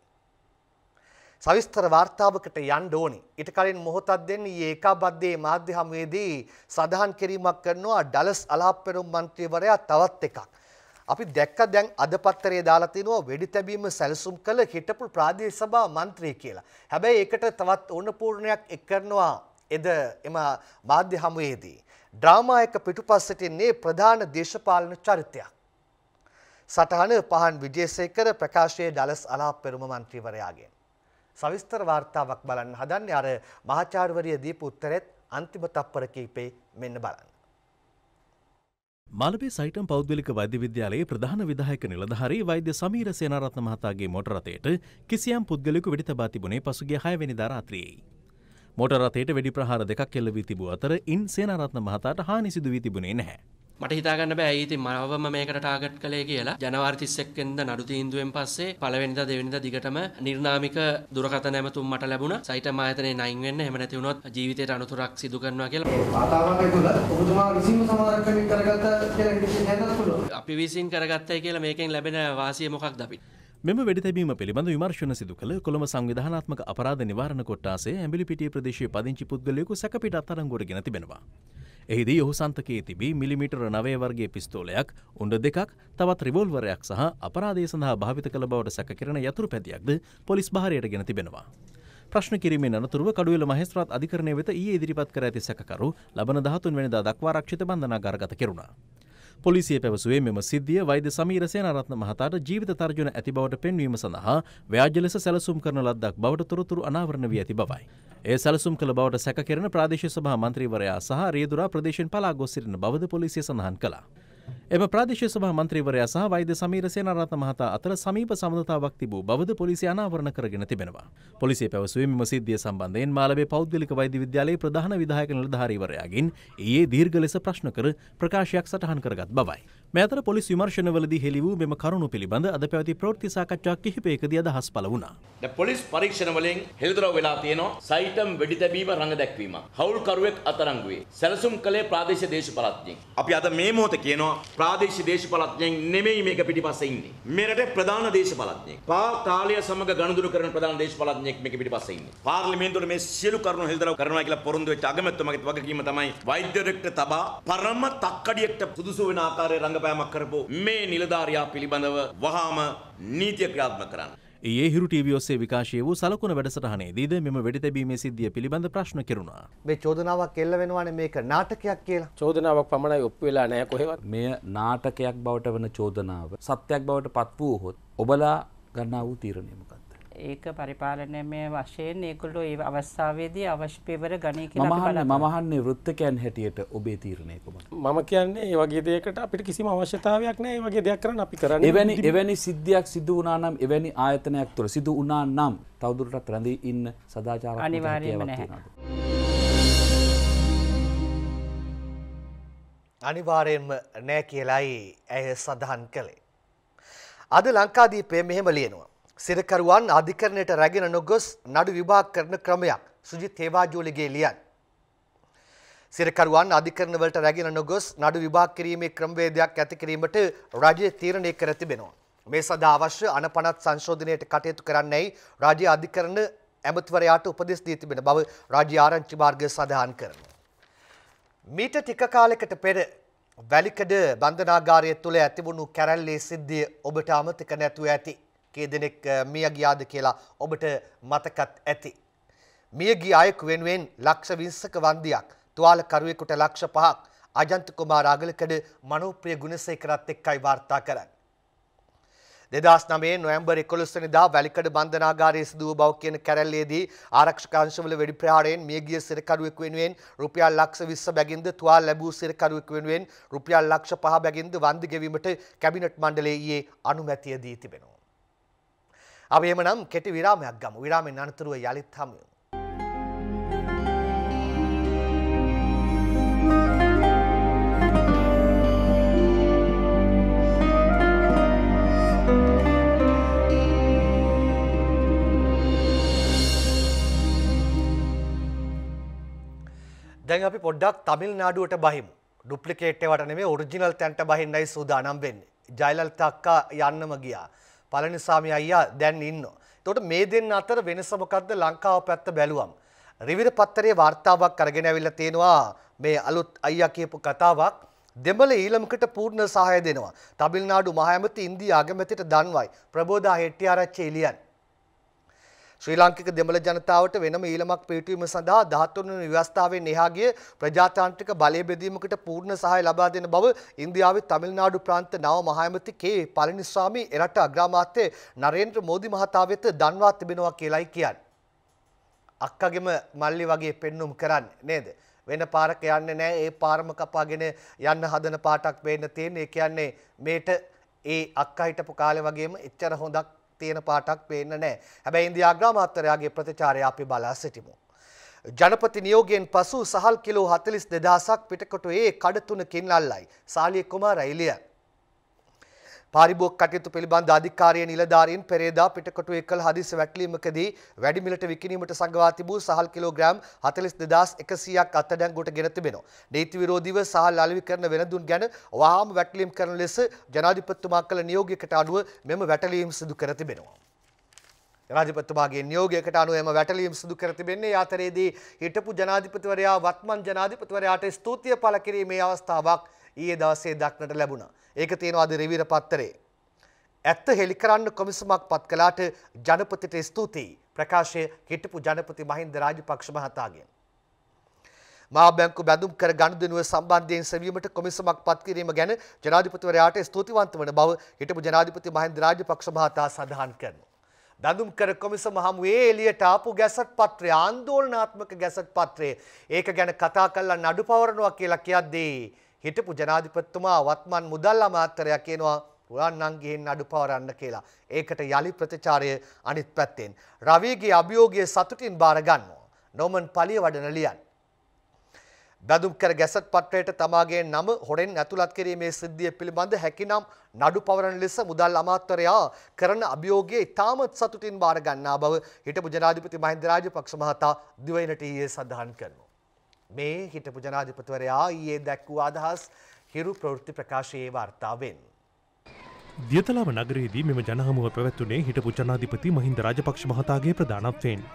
A: සවිස්තර වාර්තාවකට යන්න ඕනි. ඊට කලින් මොහොතක් දෙන්න ඊයේ ඒකාබද්ධයේ මාධ්‍ය හමුවේදී සඳහන් කිරීමක් කරනවා ඩලස් අලාප්පෙරුම් මන්ත්‍රීවරයා තවත් එකක්. අපි දැක්ක දැන් අද පත්තරේ දාලා තිනවා වෙඩි තැබීම සැලසුම් කළ හිටපු ප්‍රාදේශ සභා මන්ත්‍රී කියලා. හැබැයි ඒකට තවත් ඕනපූර්ණයක් එක් කරනවා එද එම මාධ්‍ය හමුවේදී. ඩ්‍රාමා එක පිටුපස් සිටින්නේ ප්‍රධාන දේශපාලන චරිතයක්. සටහන පහන් විජේසේකර ප්‍රකාශයේ ඩලස් අලාප්පෙරුම මන්ත්‍රීවරයාගෙන්. සවිස්තර වාර්තාවක් බලන්න හදන්නේ අර මහාචාර්යවරිය දීපු උත්තරෙත් අන්තිම තත්පර කීපේ මෙන්න බලන්න.
E: මලබේ සයිටම් පෞද්ගලික වෛද්‍ය විද්‍යාලයේ ප්‍රධාන විධායක නිලධාරී වෛද්‍ය සමීර සේනාරත්න මහතාගේ මොටර රථයට කිසියම් පුද්ගලයෙකු වෙඩි තබා තිබුණේ පසුගිය 6 වෙනිදා රාත්‍රියේ. මොටර රථයට වෙඩි ප්‍රහාර දෙකක් එල්ල වී තිබූ අතර ඉන් සේනාරත්න මහතාට හානි සිදු වී තිබුණේ නැහැ. මට හිතාගන්න බෑ ඒ ඉතින් මවම මේකට ටාගට් කළේ කියලා ජනවාරි 31 වෙනිදා නඩු තීන්දුවෙන් පස්සේ පළවෙනිදා දෙවෙනිදා දිගටම නිර්නාමික දුරකථන ඇමතුම් මට ලැබුණා සයිටම ආයතනයේ නයින් වෙන්න එහෙම නැති වුණොත් ජීවිතයට අනතුරක් සිදු කරනවා කියලා
B: වාතාවරණය තුළ ඔබතුමා විසින්ම සමාජක්‍රමී කරගත්ත කියලා හිතන්නත් පුළුවන් අපි
E: විසින් කරගත්තයි කියලා මේකෙන් ලැබෙන වාසිය මොකක්ද අපිට මෙම වැඩිතැබීම පිළිබඳ විමර්ශණ සිදු කළ කොළඹ සංවිධානාත්මක අපරාධ නිවාරණ කොට්ටාසේ ඇඹිලිපිටිය ප්‍රදේශයේ පදිංචි පුද්ගලයෙකු සැකපිට අත්අඩංගුවට ගෙන තිබෙනවා. එහිදී ඔහු සන්තකයේ තිබී මිලිමිටර නවේ වර්ගේ පිස්තෝලයක් උඩ දෙකක් තවත් රිවෝල්වරයක් සහ අපරාධය සඳහා භාවිත කළ බවට සැකකරන යතුරු පැතියක්ද පොලිස් භාරයට ගෙන තිබෙනවා. ප්‍රශ්න කිරීමෙන් අනතුරුව කඩුවෙල මහස්ත්‍රාත් අධිකරණය වෙත ඊයේ ඉදිරිපත් කර ඇති සැකකරු ලබන 13 වෙනිදා දක්වා ආරක්ෂිත බන්ධනාගාරගත කෙරුණා. පොලිසිය පැවසුවේ මෙම සිද්ධිය වෛද්‍ය සමීර සේනාරත්න මහතාට ජීවිත තර්ජන ඇති බවට පෙන්වීම සඳහා ව්‍යාජ ලෙස සැලසුම් කරන ලද්දක් බවට තොරතුරු අනාවරණ වී ඇති බවයි. ඒ සැලසුම් කළ බවට සැකකෙරෙන ප්‍රාදේශීය සභා මන්ත්‍රීවරයා සහ රියදුරා ප්‍රදේශෙන් පලා ගොස් සිටින බවද පොලිසිය සඳහන් කළා. එම ප්‍රාදේශ සභා මන්ත්‍රීවරයා සහ වෛද්‍ය සමීර සේනාරත්න මහතා අතර සමීප සබඳතාවක් තිබූ බවද පොලිසිය අනාවරණ කරගෙන තිබෙනවා. පොලිසිය පැවසුවේ මෙම සිද්ධිය සම්බන්ධයෙන් මාලබේ පෞද්ගලික වෛද්‍ය විද්‍යාලයේ ප්‍රධාන විධායක නිලධාරීවරයාගෙන් ඊයේ දීර්ඝ ලෙස ප්‍රශ්න කර ප්‍රකාශයක් සටහන් කරගත් බවයි. මේතර පොලිස් විමර්ශනවලදී හෙළි වූ මෙම කරුණු පිළිබඳ අද පැවති ප්‍රවෘත්ති සාකච්ඡා කිහිපයකදී අදහස් පළ වුණා.
C: දැන් පොලිස් පරීක්ෂණ වලින් හෙළිදරව් වෙලා තියෙනවා සයිටම් වෙඩි තැබීම රඟ දැක්වීම. හවුල්කරුවෙක් අතරංගුවේ සැලසුම් කළේ ප්‍රාදේශීය දේශපාලඥයින්. අපි අද මේ මොහොතේ කියනවා ප්‍රාදේශීය දේශපාලඥයින් නෙමෙයි මේක පිටිපස්සේ ඉන්නේ. මේ රටේ ප්‍රධාන දේශපාලඥයෙක්. පා තාලය සමග ගනුදෙනු කරන ප්‍රධාන දේශපාලඥයෙක් මේක පිටිපස්සේ ඉන්නේ. පාර්ලිමේන්තුවේ මේ සියලු කරුණු හෙළිදරව් කරනවා කියලා පොරොන්දු වෙච්ච අගමැතිතුමාගේ වගකීම තමයි වෛද්‍යවරයෙක්ට තබා පරම තක්කඩියෙක්ට සුදුසු වෙන ආකාරයේ රඟ රඟපෑමක් කරපු මේ නිලධාරයා පිළිබඳව වහාම නීතිය ක්‍රියාත්මක කරන්න.
E: ඒ හිරු ටීවිෝසේ විකාශය වූ සලකුණ වැඩසටහනේදීද මෙම වැඩිතැබීමේ සිද්ධිය පිළිබඳ ප්‍රශ්න කෙරුණා.
A: මේ චෝදනාවක් එල්ල වෙනවානේ මේක නාටකයක් කියලා. චෝදනාවක් පමණයි ඔප්පු වෙලා නැහැ කොහෙවත්. මෙය නාටකයක් බවට වන චෝදනාව
D: සත්‍යයක් බවට පත් වූ හොත් ඔබලා ගන්නා වූ තීරණය මොකක්ද?
A: ඒක පරිපාලනමය
E: වශයෙන් ඒගොල්ලෝ ඒ අවස්ථාවේදී අවශ්‍ය පියවර ගනී කියලා අපි
B: බලමු. මම අහන්නේ වෘත්තකයන් හැටියට ඔබේ තීරණය කොහොමද? මම කියන්නේ මේ වගේ දෙයකට අපිට කිසිම අවශ්‍යතාවයක් නැහැ. මේ වගේ දෙයක් කරන්න අපි
F: කරන්නේ. එවැනි එවැනි
D: සිද්ධියක් සිදු වුණා නම් එවැනි ආයතනයක් තුළ සිදු වුණා නම් තවදුරටත් රැඳී ඉන්න සදාචාරාත්මක අනිවාර්යයෙන්ම නැහැ.
A: අනිවාරයෙන්ම නෑ කියලයි ඇය සඳහන් කළේ. අද ලංකාදීපය මෙහෙම ලියනවා. සිරකරුවන් අධිකරණයට රැගෙන නොගොස් නඩු විභාග කරන ක්‍රමයක් සුජිත් හේවාජෝලිගේ ලියන්. සිරකරුවන් අධිකරණ වලට රැගෙන නොගොස් නඩු විභාග කිරීමේ ක්‍රමවේදයක් ඇති කිරීමට රජය තීරණය කර තිබෙනවා. මේ සඳහා අවශ්‍ය අනපනත් සංශෝධනයට කටයුතු කරන්නයි රාජ්‍ය අධිකරණ ඇමතිවරයාට උපදෙස් දී තිබෙන බව රාජ්‍ය ආරංචි මාර්ගය සඳහන් කරනවා. මීට ටික කාලෙකට පෙර වැලිකඩ බන්ධනාගාරය තුළ ඇතිවුණු කැරැල්ලේ සිද්ධිය ඔබට අමතක නැතුව ඇති. කී දෙනෙක් මිය ගියාද කියලා ඔබට මතකත් ඇති. මිය ගිය අයෙකු වෙනුවෙන් ලක්ෂ 20ක වන්දියක්, තුවාල කරුවෙකුට ලක්ෂ 5ක්, අජන්ත කුමාර අගලකඩ මනෝප්‍රිය ගුණසේකරත් එක්කයි වාර්තා කරන්නේ. දෙදස් නමේ නොවැම්බර් එකොළොස්වනිදා වැලිකඩ බන්ධනාගාරයේ සිදුව බව කියන කැරැල්ලේදී ආරක්ෂක අංශවල වෙඩි ප්‍රහාරයෙන් මියගිය සිරකරුවෙක් වෙනුවෙන් රුපියල් ලක්ෂ 20 බැගින්ද තුවාල ලැබූ සිරකරුවෙක් වෙනුවෙන් රුපියල් ලක්ෂ 5 බැගින්ද වන්දි ගෙවීමට කැබිනට් මණ්ඩලයේ ඊයේ අනුමැතිය දී තිබෙනවා. අප එමනම් කෙටි විරාමයක් ගම විරාමෙන් අනතුරුව යළිත් හමුයමු. දැන් අපි පොඩ්ඩක් තමිල් නාඩුවට බහිමු. ඩුප්ලිකේට් ඒවට නෙමෙයි ඔරිජිනල් තැන්ට බහින්නයි සූදානම් වෙන්නේ. ජයලලිතා අක්කා යන්නම ගියා. පලනිසාමි අයියා දැන් ඉන්න. තොට මේ දෙන්න අතර වෙනසමකක්ද ලංකාව පැත්ත බැලුවම්. රිවිර පත්තරේ වාර්තාවක් අරගෙන ඇවිල්ල තියෙනවා මේ අලුත් අයියා කියපු කතාවක්. දෙමළ ඊළමකට පූර්ණ සහය දෙනවා. තමිල්නාඩු මහඇමති ඉන්දී ආගමැතිට දන්වයි. ප්‍රබෝධ හෙට්ටිආරච්චේ එලියන්. ශ්‍රී ලාංකික දෙමළ ජනතාවට වෙනම ඊළමක් පිටවීම සඳහා 13 වෙනි ව්‍යවස්ථාවෙන් එහා ගිය ප්‍රජාතාන්ත්‍රික බලය බෙදීමකට පූර්ණ සහාය ලබා දෙන බව ඉන්දියාවේ තමිල්නාඩු ප්‍රාන්ත නව මහඇමති කේ පළනිස්වාමි එරට අග්‍රාමාත්‍ය නරේන්ද්‍ර මෝදි මහතා වෙත දන්වා තිබෙනවා කියලයි කියන්නේ. අක්කගෙම මල්ලි වගේ පෙන්눔 කරන්නේ නේද? වෙන පාරක යන්නේ නැහැ. ඒ පාරම කපාගෙන යන්න හදන පාටක් වෙන්න තියෙන. ඒ කියන්නේ මේට ඒ අක්කා හිටපු කාලේ වගේම එච්චර හොඳක් තියෙන පාටක් පේන්න නෑ. හැබැයි ඉන්දියා අග්‍රාමාත්‍යරයාගේ ප්‍රතිචාරය අපි බලා සිටිමු. ජනපති නියෝගයෙන් පසු සහල් කිලෝ 42000ක් පිටකොටුවේ කඩ තුනකින් අල්ලයි. සාලිය කුමාර එළිය පාරිභෝග කටයුතු පිළිබඳ අධිකාරිය නිලධාරීන් පෙරේදා පිටකොටු එකල් හදිසි වැටලීමකදී වැඩි මිලට විකිණීමට සංගවා තිබූ සහල් කිලෝග්‍රෑම් 42100ක් අත්අඩංගුවට ගෙන තිබෙනවා. නීති විරෝධීව සහල් අලෙවි කරන වෙනදුන් ගැන වහාම වැටලීම් කරන ලෙස ජනාධිපතිතුමා කළ නියෝගයකට අනුව මෙම වැටලීම් සිදු කර තිබෙනවා. ජනාධිපතිතුමාගේ නියෝගයකට අනුව එම වැටලීම් සිදු කර තිබෙන්නේ අතරේදී හිටපු ජනාධිපතිවරයා වත්මන් ජනාධිපතිවරයාට ස්තුතිය පළ කිරීමේ අවස්ථාවක් ඊයේ දවසේ දක්නට ලැබුණා. ඒක තියෙනවා අද රිවිර පත්තරේ. ඇත්ත හෙළි කරන්න කොමිසමක් පත් කළාට ජනපතිට ස්තුතියි ප්‍රකාශය හිටපු ජනපති මහින්ද රාජපක්ෂ මහතාගෙන්. මා බැංකු බැඳුම් කර ගනුදෙනුව සම්බන්ධයෙන් සෙවීමට කොමිසමක් පත් කිරීම ගැන ජනාධිපතිවරයාට ස්තුතිවන්ත වන බව හිටපු ජනාධිපති මහින්ද රාජපක්ෂ මහතා සඳහන් කරනවා. බැඳුම් කර කොමිසම හමුවේ එළියට ආපු ගැසට් පත්‍රය ආන්දෝලනාත්මක ගැසට් පත්‍රය ඒක ගැන කතා කරලා නඩු පවරනවා කියලා කියද්දී හිටපු ජනාධිපතිතුමා වත්මන් මුදල් අමාත්‍යරයා කියනවා පුළුවන් ගිහින් අඩු පවරන්න කියලා. ඒකට යලි ප්‍රතිචාරය අනිත් පැත්තෙන්. රවිගේ අභියෝගය සතුටින් බාර ගන්නවා. නොමන් පලිය වඩන ලියන්. බැදුම් කර ගැසත් පත්‍රයට තමාගේ නම හොරෙන් ඇතුළත් කිරීමේ සිද්ධිය පිළිබඳ හැකිනම් නඩු පවරන ලෙස මුදල් අමාත්‍යරයා කරන අභියෝගයේ ඉතාමත් සතුටින් බාර ගන්නා බව හිටපු ජනාධිපති මහින්ද රාජපක්ෂ මහතා දිවයිනට ඊයේ සඳහන් කරනවා. මේ හිටපු ජනාධිපතිවරයා ඊයේ දැක්වූ අදහස් හිරු ප්‍රවෘත්ති ප්‍රකාශයේ වාර්තාවෙන්.
E: දියතලාව නගරයේදී මෙම ජනහමුව පැවැත්වුණේ හිටපු ජනාධිපති මහින්ද රාජපක්ෂ මහතාගේ ප්‍රධානත්වයෙන්.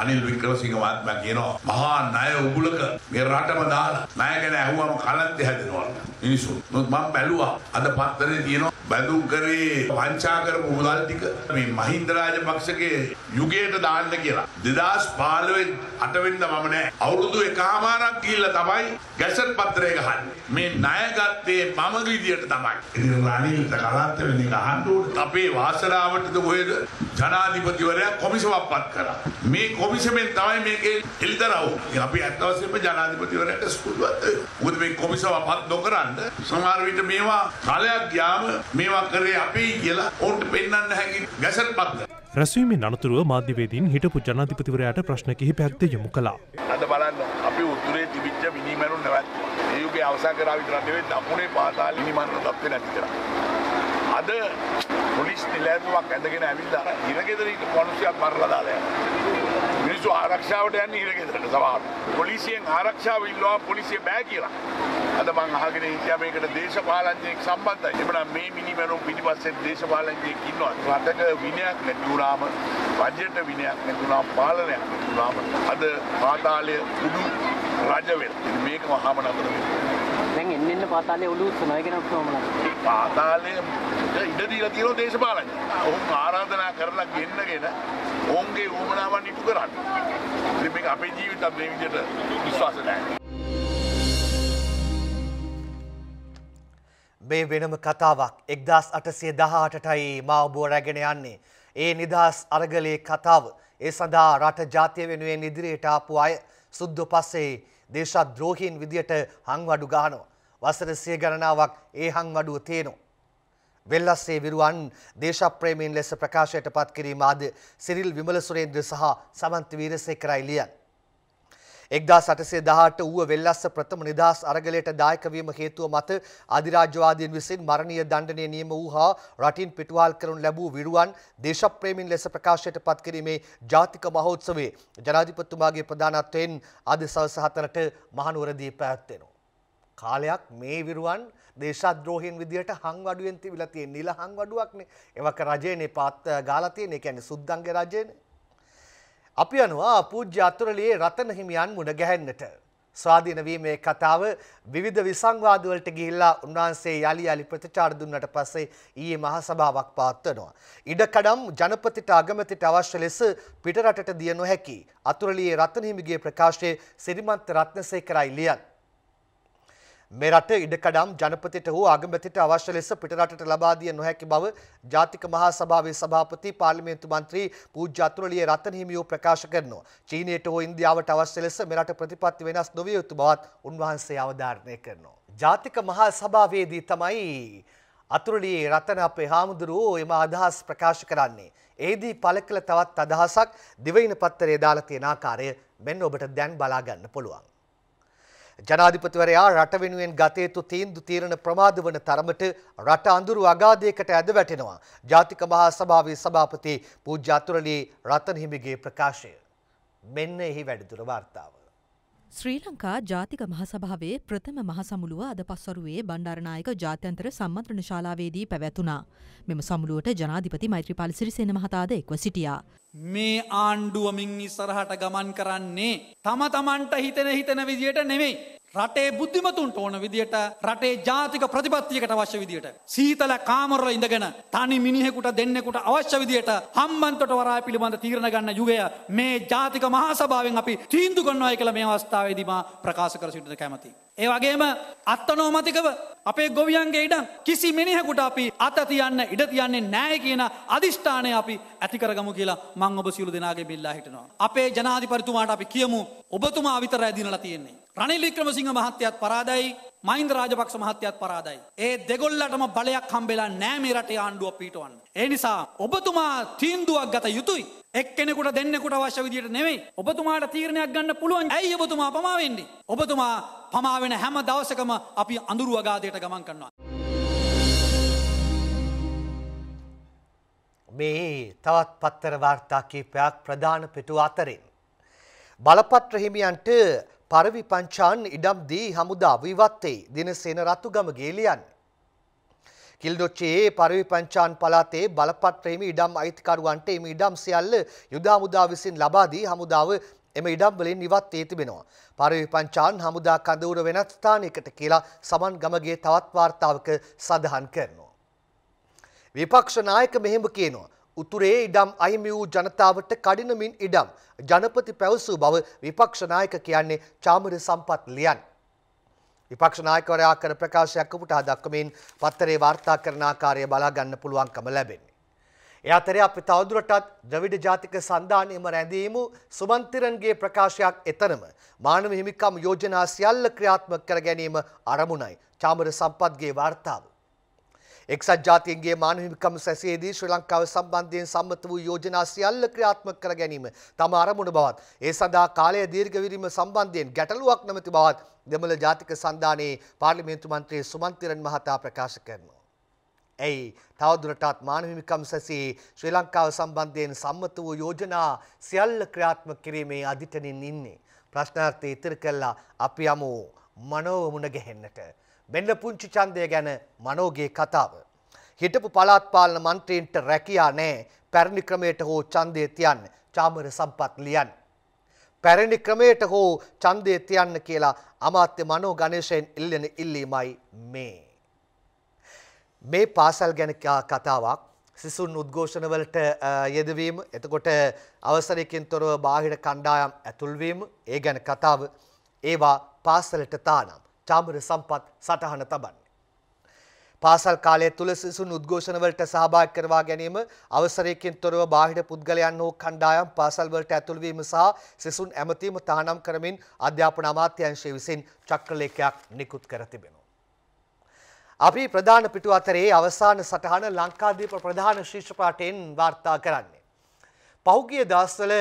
E: අනිල් වික්‍රමසිංහ මහත්මයා කියනවා මහා ණය උගුලක
G: මේ රටම දාලා ණය ගැන ඇහුවම කලන්තේ හැදෙනවා මිනිස්සු. නමුත් මම බැලුවා අද පත්තරේ තියෙනවා බඳුන් කරේ වංචා කරපු මුදල් ටික මේ මහින්ද රාජපක්ෂගේ යුගයට දාන්න කියලා. 2015 8 වෙනිද මම නෑ. අවුරුදු එකමාරක් ගිහිල්ලා තමයි ගැසට් පත්‍රය ගහන්නේ. මේ ණය ගත්තේ මම විදියට තමයි. ඉතින් රණීල්ට කලන්ත වෙන එක අහන්න ඕනේ. අපේ වාසනාවටද කොහෙද ජනාධිපතිවරයා කොමිසමක් පත් කරා. මේ මේ කොමිසමෙන් තමයි මේකේ එළිදරව්. අපි ඇත්ත වශයෙන්ම ජනාධිපතිවරයාට සුදුවත් මොකද මේ කොමිසම අපත් නොකරන්න සමහර විට මේවා කාලයක් ගියාම මේවා කරේ අපි කියලා ඔවුන්ට පෙන්වන්න හැකි ගැසට්පත්ද.
E: රැස්වීමෙන් අනතුරුව මාධ්‍යවේදීන් හිටපු ජනාධිපතිවරයාට ප්‍රශ්න කිහිපයක්ද යොමු කළා.
G: අද බලන්න අපි උතුරේ තිබිච්ච මිනිමරුන් නැවැත්තුවා. ඒ යුගයේ අවසන් කරා විතරක් නෙවෙයි දකුණේ පාතාල මිනිමරුන් තත්ත්වේ නැති කරා. අද පොලිස් නිලෑඳුමක් ඇඳගෙන ඇවිල්ලා හිරගෙදර ඉන්න මිනිස්සුන් මරලා දාලා යනවා. මිනිස්සු ආරක්ෂාවට යන්නේ හිරගෙදරට සමහර. පොලිසියෙන් ආරක්ෂාව ඉල්ලුවා පොලිසිය බෑ කියලා. අද මං අහගෙන හිටියා මේකට දේශපාලනඥයෙක් සම්බන්ධයි. එබනම් මේ මිනිමරුන් පිටිපස්සේ දේශපාලනඥයෙක් ඉන්නවා. රටක විනයක් නැති වුණාම රජයට විනයක් නැතුණා පාලනයක් නැතුණාම අද පාතාලය උඩු රජ වෙනවා. මේක මහාම
B: නතර වෙනවා. දැන් එන්න එන්න පාතාලය උඩු උත්සනය කරනවා කොහොමද?
G: පාතාලය ඉඩ දීලා තියෙනවා දේශපාලනය. ඔවුන් ආරාධනා කරලා ගෙන්නගෙන ඔවුන්ගේ උමනාවන් ඉටු කරන්න. ඉතින් මේක අපේ ජීවිතත් මේ විදිහට විශ්වාස නැහැ.
A: මේ වෙනම කතාවක් 1818ටයි මාඔබුව රැගෙන යන්නේ. ඒ නිදහස් අරගලයේ කතාව ඒ සඳහා රට ජාතිය වෙනුවෙන් ඉදිරියට ආපු අය සුද්දපස්සේ දේශද්‍රෝහීන් විදියට හංවඩු ගහනවා. වසර සිය ගණනාවක් ඒ හං වඩුව තියෙනවා. වෙල්ලස්සේ විරුවන් දේශප්‍රේමීන් ලෙස ප්‍රකාශයට පත් කිරීම ආද සිරිල් විමල සුරේන්ද්‍ර සහ සමන්ත වීරසේකරයි ලියන්. එක්දා සටසේ දහට වුව වෙල්ලස්ස ප්‍රථම නිදහස් අරගලයට දායකවීම හේතුව මත අධිරාජ්‍යවාදීන් විසින් මරණීය දණ්ඩනය නියම වූ හා රටින් පිටුවල් කරනු ලැබූ විරුවන් දේශප්‍රේමීන් ලෙස ප්‍රකාශයට පත් කිරීමේ ජාතික මහෝත්සවයේ ජනාධිපතිතුමාගේ ප්‍රධානත්වයෙන් අද සවස හතරට මහනුවරදී පැවැත්වෙනවා. කාලයක් මේ විරුවන් දේශද්‍රෝහීන් විදිහට හංවඩුවෙන් තිබිලා තියෙන නිල හංවඩුවක්නේ. ඒවක රජේනේ පාත් ගාලා තියෙන. ඒ කියන්නේ සුද්ධංගේ රජේනේ. අපි අනුවා පූජ්‍ය අතුරලියේ රතන හිමියන් මුණ ගැහෙන්නට. ස්වාධීන වීමේ කතාව විවිධ විසංවාද වලට ගිහිල්ලා උන්වහන්සේ යලි යලි ප්‍රතිචාර දුන්නට පස්සේ ඊයේ මහ සභාවක් පවත්වනවා. ඉඩකඩම් ජනපතිට අගමැතිට අවශ්‍ය ලෙස පිටරටට දිය නොහැකි. අතුරලියේ රත්න හිමිගේ ප්‍රකාශයේ සිරිමත් රත්නසේකරයි ලියන්නේ. මෙරට ඉඩකඩම් ජනපතිට හෝ අගමැතිට අවශ්‍ය ලෙස පිටරටට ලබා දිය නොහැකි බව ජාතික මහා සභාවේ සභාපති පාර්ලිමේන්තු මන්ත්‍රී පූජ්‍ය අතුරලිය රතන හිමියෝ ප්‍රකාශ කරනවා. චීනයට හෝ ඉන්දියාවට අවශ්‍ය ලෙස මෙරට ප්‍රතිපත්ති වෙනස් නොවිය යුතු බවත් උන්වහන්සේ අවධාරණය කරනවා. ජාතික මහා සභාවේදී තමයි අතුරලියේ රතන අපේ හාමුදුරුවෝ එම අදහස් ප්‍රකාශ කරන්නේ. ඒදී පළ කළ තවත් අදහසක් දිවයින පත්තරේ දාලා තියෙන ආකාරය මෙන්න ඔබට දැන් බලා ගන්න පුළුවන්. ජනාධිපතිවරයා රට වෙනුවෙන් ගත යුතු තීන්දුව තීරණ ප්‍රමාද වන තරමට රට අඳුරු අගාධයකට ඇද වැටෙනවා. ජාතික මහා සභාවේ සභාපති පූජ්‍ය අතුරලී රතන හිමිගේ ප්‍රකාශය. මෙන්න එහි වැඩිදුර වාර්තාව.
D: ශ්‍රී ලංකා ජාතික මහසභාවේ ප්‍රථම මහසමුළුව අද පස්වරුවේ බණ්ඩාරනායක ජාත්‍යන්තර සම්මන්ත්‍රණ ශාලාවේදී පැවැතුණා. මෙම සමුළුවට ජනාධිපති මෛත්‍රීපාල සිරිසේන මහතාද එක්ව සිටියා. මේ ආණ්ඩුවමින් ඉස්සරහට ගමන් කරන්නේ තම තමන්ට හිතෙන හිතන විදියට නෙමෙයි. රටේ බුද්ධිමතුන්ට ඕන විදියට රටේ ජාතික ප්‍රතිපත්තියකට අවශ්‍ය විදියට සීතල කාමරවල ඉඳගෙන තනි මිනිහෙකුට දෙන්නෙකුට අවශ්‍ය විදියට හම්බන්තොට වරාය පිළිබඳ තීරණ ගන්න යුගය මේ ජාතික මහා සභාවෙන් අපි තීන්දුව ගන්නවා කියලා මේ අවස්ථාවේදී මා ප්‍රකාශ කර සිටින කැමතියි ඒ වගේම අත්තනෝමතිකව අපේ ගොවියන්ගේ ඉඩම් කිසි මිනිහෙකුට අපි අත තියන්න ඉඩ තියන්නේ නැහැ කියන අදිෂ්ඨානය අපි ඇති කරගමු කියලා මම ඔබ සියලු දෙනාගේ බිල්ලා හිටනවා. අපේ ජනාධිපතිතුමාට අපි කියමු ඔබතුමා විතරයි දිනලා තියෙන්නේ. රනිල් වික්‍රමසිංහ මහත්තයාත් පරාදයි මයින්ද රාජපක්ෂ මහත්තයත් පරාදයි. ඒ දෙගොල්ලටම බලයක් හම්බෙලා නෑමේ රටේ ආණ්ඩුව පිටවන්න. ඒ නිසා ඔබතුමා තීන්දුවක් ගත යුතුයි. එක්කෙනෙකුට දෙන්නෙකුට අවශ්‍ය විදියට නෙවෙයි. ඔබතුමාට තීරණයක් ගන්න පුළුවන්. ඇයි ඔබතුමා පමා වෙන්නේ? ඔබතුමා පමා වෙන හැම දවසකම අපි අඳුරු අගාධයට ගමන් කරනවා.
A: මේ තවත් පත්තර වාර්තා කීපයක් ප්‍රධාන පිටු අතරින් බලපත්‍ර හිමියන්ට පරවිපංචාන් ඉඩම් දී හමුදා විවත්තේ දිනසේන රත්තුගම ගේලියන්. කිල්ඩොච්චයේ පරවිපංචාන් පලාතේ බලපත්‍රයේම ඉඩම් අයිතිකරුවන්ට එම ඉඩම් සියල්ල යුදහමුදා විසින් ලබා දී හමුදාව එම ඉඩම් වලින් ඉවත් වී තිබෙනවා. පරවිපංචාන් හමුදා කඳවුර වෙනත් ස්ථානයකට කියලා සමන් ගමගේ තවත් වාර්තාවක සඳහන් කරනවා. විපක්ෂ නායක මෙහෙම කියනවා. උතුරේ ඉඩම් අහිමි වූ ජනතාවට කඩිනමින් ඉඩම් ජනපති පැවසූ බව විපක්ෂ නායක කියන්නේ චාමර සම්පත් ලියන්. විපක්ෂ නායකවරයා කර ප්‍රකාශයක් උපුටා දක්වමින් පත්තරේ වාර්තා කරන ආකාරය බලා ගන්න පුළුවන්කම ලැබෙන්නේ. ඒ අතරේ අපි තවදුරටත් ද්‍රවිඩ ජාතික සන්ධානයම රැඳීමු සුමන්තිරන්ගේ ප්‍රකාශයක් එතනම මානව හිමිකම් යෝජනා සියල්ල ක්‍රියාත්මක කර ගැනීම අරමුණයි. චාමර සම්පත්ගේ වාර්තාව. එක්සත් ජාතීන්ගේ මානවිකම් සැසේදී ශ්‍රී ලංකාව සම්බන්ධයෙන් සම්මත වූ යෝජනා සියල්ල ක්‍රියාත්මක කර ගැනීම තම අරමුණ බවත් ඒ සඳහා කාලය දීර්ඝ විරීම සම්බන්ධයෙන් ගැටලුවක් නැමැති බවත් දෙමළ ජාතික සන්ධානයේ පාර්ලිමේන්තු මන්ත්‍රී සුමන්තිරන් මහතා ප්‍රකාශ කරනවා. ඇයි තවදුරටත් මානවිකම් සැසී ශ්‍රී ලංකාව සම්බන්ධයෙන් සම්මත වූ යෝජනා සියල්ල ක්‍රියාත්මක කිරීමේ අධිටනින් ඉන්නේ. ප්‍රශ්නාර්ථය ඉතිරි කළා අපි යමු මනෝව මුණ ගැහෙන්නට. බෙල්ලපුංචි ඡන්දය ගැන මනෝගේ කතාව. හිටපු පළාත් පාලන මන්ත්‍රීන්ට රැකියා නෑ පැරණි ක්‍රමයට හෝ ඡන්දය තියන්න චාමර සම්පත් ලියන්න. පැරණි ක්‍රමයට හෝ ඡන්දය තියන්න කියලා අමාත්‍ය මනෝ ගණේශයෙන් ඉල්ලන ඉල්ලීමයි මේ. මේ පාසල් ගැන කතාවක් සිසුන් උද්ඝෝෂණවලට යෙදවීම එතකොට අවසරයකින් තොරව බාහිර කණ්ඩායම් ඇතුල්වීම ඒ ගැන කතාව ඒවා පාසලට තානම්. ටාමර සම්පත් සටහන තබන්නේ. පාසල් කාලය තුළ සිසුන් උද්ඝෝෂණවලට සහභාගී කරවා ගැනීම අවසරයකින් තොරව බාහිර පුද්ගලයන් හෝ කණ්ඩායම් පාසල්වලට ඇතුළු වීම සහ සිසුන් ඇමතීම තහනම් කරමින් අධ්‍යාපන අමාත්‍යාංශය විසින් චක්‍රලේඛයක් නිකුත් කර තිබෙනවා. අපි ප්‍රධාන පිටු අතරේ අවසාන සටහන ලංකාදීප ප්‍රධාන ශීර්ෂ පාඨයෙන් වාර්තා කරන්නේ. පහුගිය දවස්වල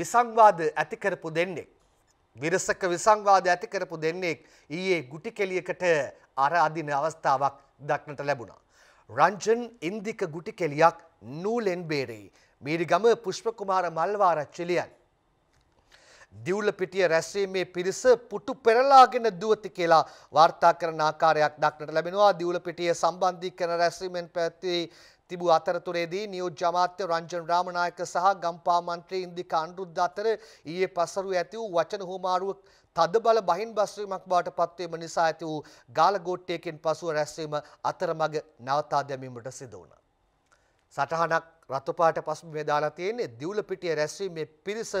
A: විසංවාද ඇති කරපු දෙන්නෙක් විරසක විසංවාද ඇති කරපු දෙන්නෙක් ඊයේ ගුටි කෙලියකට අර අදින අවස්ථාවක් දක්නට ලැබුණා. රංජන් ඉන්දික ගුටි කෙලියක් නූලෙන් බේරේ. මීරිගම පුෂ්පකුමාර මල්වාරච්චිලියන්. දිවුලපිටිය රැස්වීමේ පිරිස පුටු පෙරලාගෙන දුවති කියලා වාර්තා කරන ආකාරයක් දක්නට ලැබෙනවා දිවුලපිටිය සම්බන්ධීකරණ රැස්වීමෙන් පැවැත්වී තිබූ අතරතුරේදී නියෝජ්‍ය අමාත්‍ය රංජන් රාමනායක සහ ගම්පා මන්ත්‍රී ඉන්දිකා අනුරුද්ධ අතර ඊයේ පසරු ඇති වූ වචන හුවමාරුව තදබල බහින් බස්වීමක් බවට පත්වීම නිසා ඇති වූ ගාලගෝට්ටයකින් පසුව රැස්වීම අතරමඟ නවතා දැමීමට සිදු වුණා. සටහනක් රතුපාට පසුබිමේ දාලා තියෙන්නේ දිවුල පිටියේ රැස්වීමේ පිරිස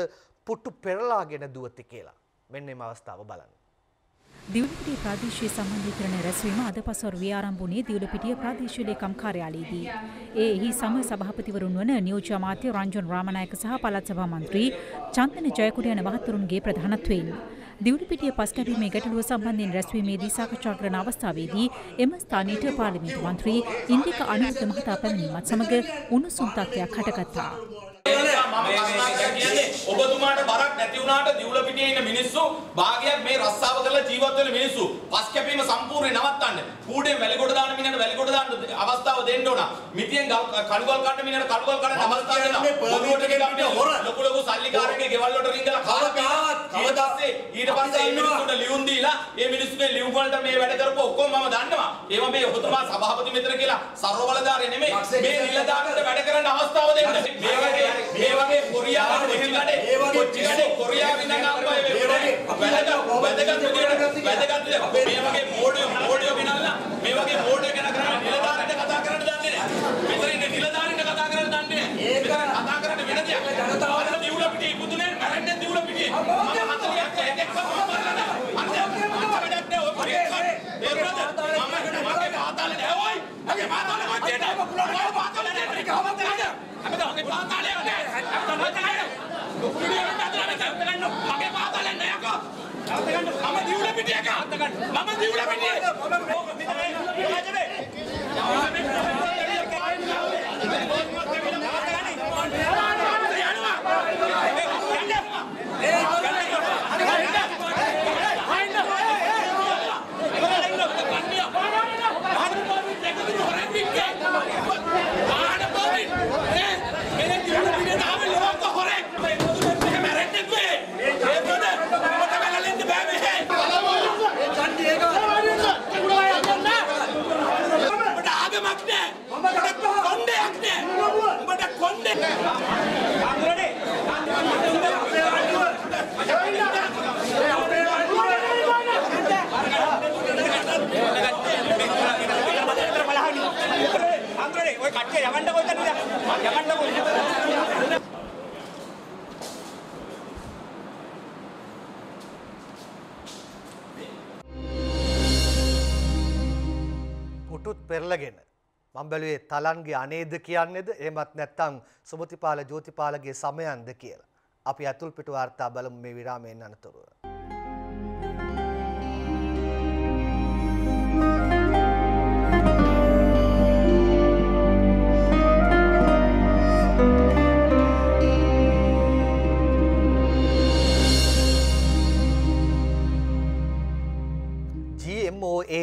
A: පුට්ටු පෙරලාගෙන දුවති කියලා. මෙන්න මේ අවස්ථාව බලන්න. දියුලපිටිය
D: ප්‍රාදේශීය සම්බන්ධීකරණ රැස්වීම අද පසොරුවේ ආරම්භ වුණේ දියුලපිටිය ප්‍රාදේශීය ලේකම් කාර්යාලයේදී. ඒ එහි සම සභාපතිවරුන් වන නියෝජ්‍ය අමාත්‍ය රංජන් රාමනායක සහ පළාත් සභා මන්ත්‍රී චන්දන ජයකුඩ යන මහතුරුන්ගේ ප්‍රධානත්වයෙන් දියුලපිටිය පස්කැපීමේ ගැටලුව සම්බන්ධයෙන් රැස්වීමේදී සාකච්ඡා කරන අවස්ථාවේදී එම ස්ථානීය පාර්ලිමේන්තු මන්ත්‍රී ඉන්දික අනුරුද්ධ මහතා පැමිණීමත් සමග උණුසුම් තත්ත්වයක් හටගත්තා.
C: ඔබතුමාට බරක් නැති වුණාට දිවුල පිටියේ ඉන්න මිනිස්සු භාගයක් මේ රස්සාව කරලා ජීවත් වෙන මිනිස්සු පස් කැපීම සම්පූර්ණයෙන් නවත්තන්න. කූඩේ වැලිකොඩ දාන මිනිහට වැලිකොඩ දාන්න අවස්ථාව දෙන්න ඕන. මිතියෙන් කණුගල් කන්න මිනිහට කණුගල් කන්න අවස්ථාව දෙන්න. පොඩුවට ගෙම්ට හොර ලොකු ලොකු සල්ලිකාරකගේ ගෙවල් වලට රිංගලා කාපියාවත් කවදාසේ ඊට පස්සේ මේ මිනිස්සුන්ට ලියුම් දීලා මේ මිනිස්සුගේ ලියුම් වලට මේ වැඩ කරපු ඔක්කොම මම දන්නවා. ඒවා මේ ඔබතුමා සභාපති මිත්‍ර කියලා සර්ව බලධාරී නෙමෙයි. මේ නිලධාරීන්ට වැඩ කරන්න අවස්ථාව දෙන්න. මේ වගේ මේ වගේ කොරියාව කොච්චිකඩේ කොච්චිකඩේ කොරියාව විනාගාම්බය වැදගත් වැදගත් විදියට වැදගත් මේ වගේ මෝඩයෝ මෝඩයෝ ගෙනල්ලා මේ වගේ මෝඩයෝ අපි පාතෝලේ මැදේ නෑ මොකුලෝ නෑ පාතෝලේ නෑ ඒක හොමත් නෑ අපි දැන් ඔගේ පාතෝලේ නෑ අපි තමයි නෑ කුඩිය මැදේ නෑ දැන් ගන්න මගේ පාතෝලේ නෑ යකෝ අත ගන්න මම දිවුල පිටිය එක අත ගන්න මම
G: දිවුල පිටිය මම මේක මිදේ රාජනේ
B: උඹට
C: කොණ්ඩයක් නෑ. උඹට කොණ්ඩේ නෑ. අඳුරනේ.
D: අඳුරනේ. ඔය කට්ටිය
C: යවන්න කොහෙන්ද? යවන්න කොහෙන්ද?
A: පුටුත් පෙරලගෙන මම බැලුවේ තලන්ගේ අනේද කියන්නේද එහෙමත් නැත්නම් සුමතිපාල ජෝතිපාලගේ සමයන්ද කියලා. අපි අතුල් පිට වාර්තා බලමු මේ විරාමයෙන් අනතුරුව.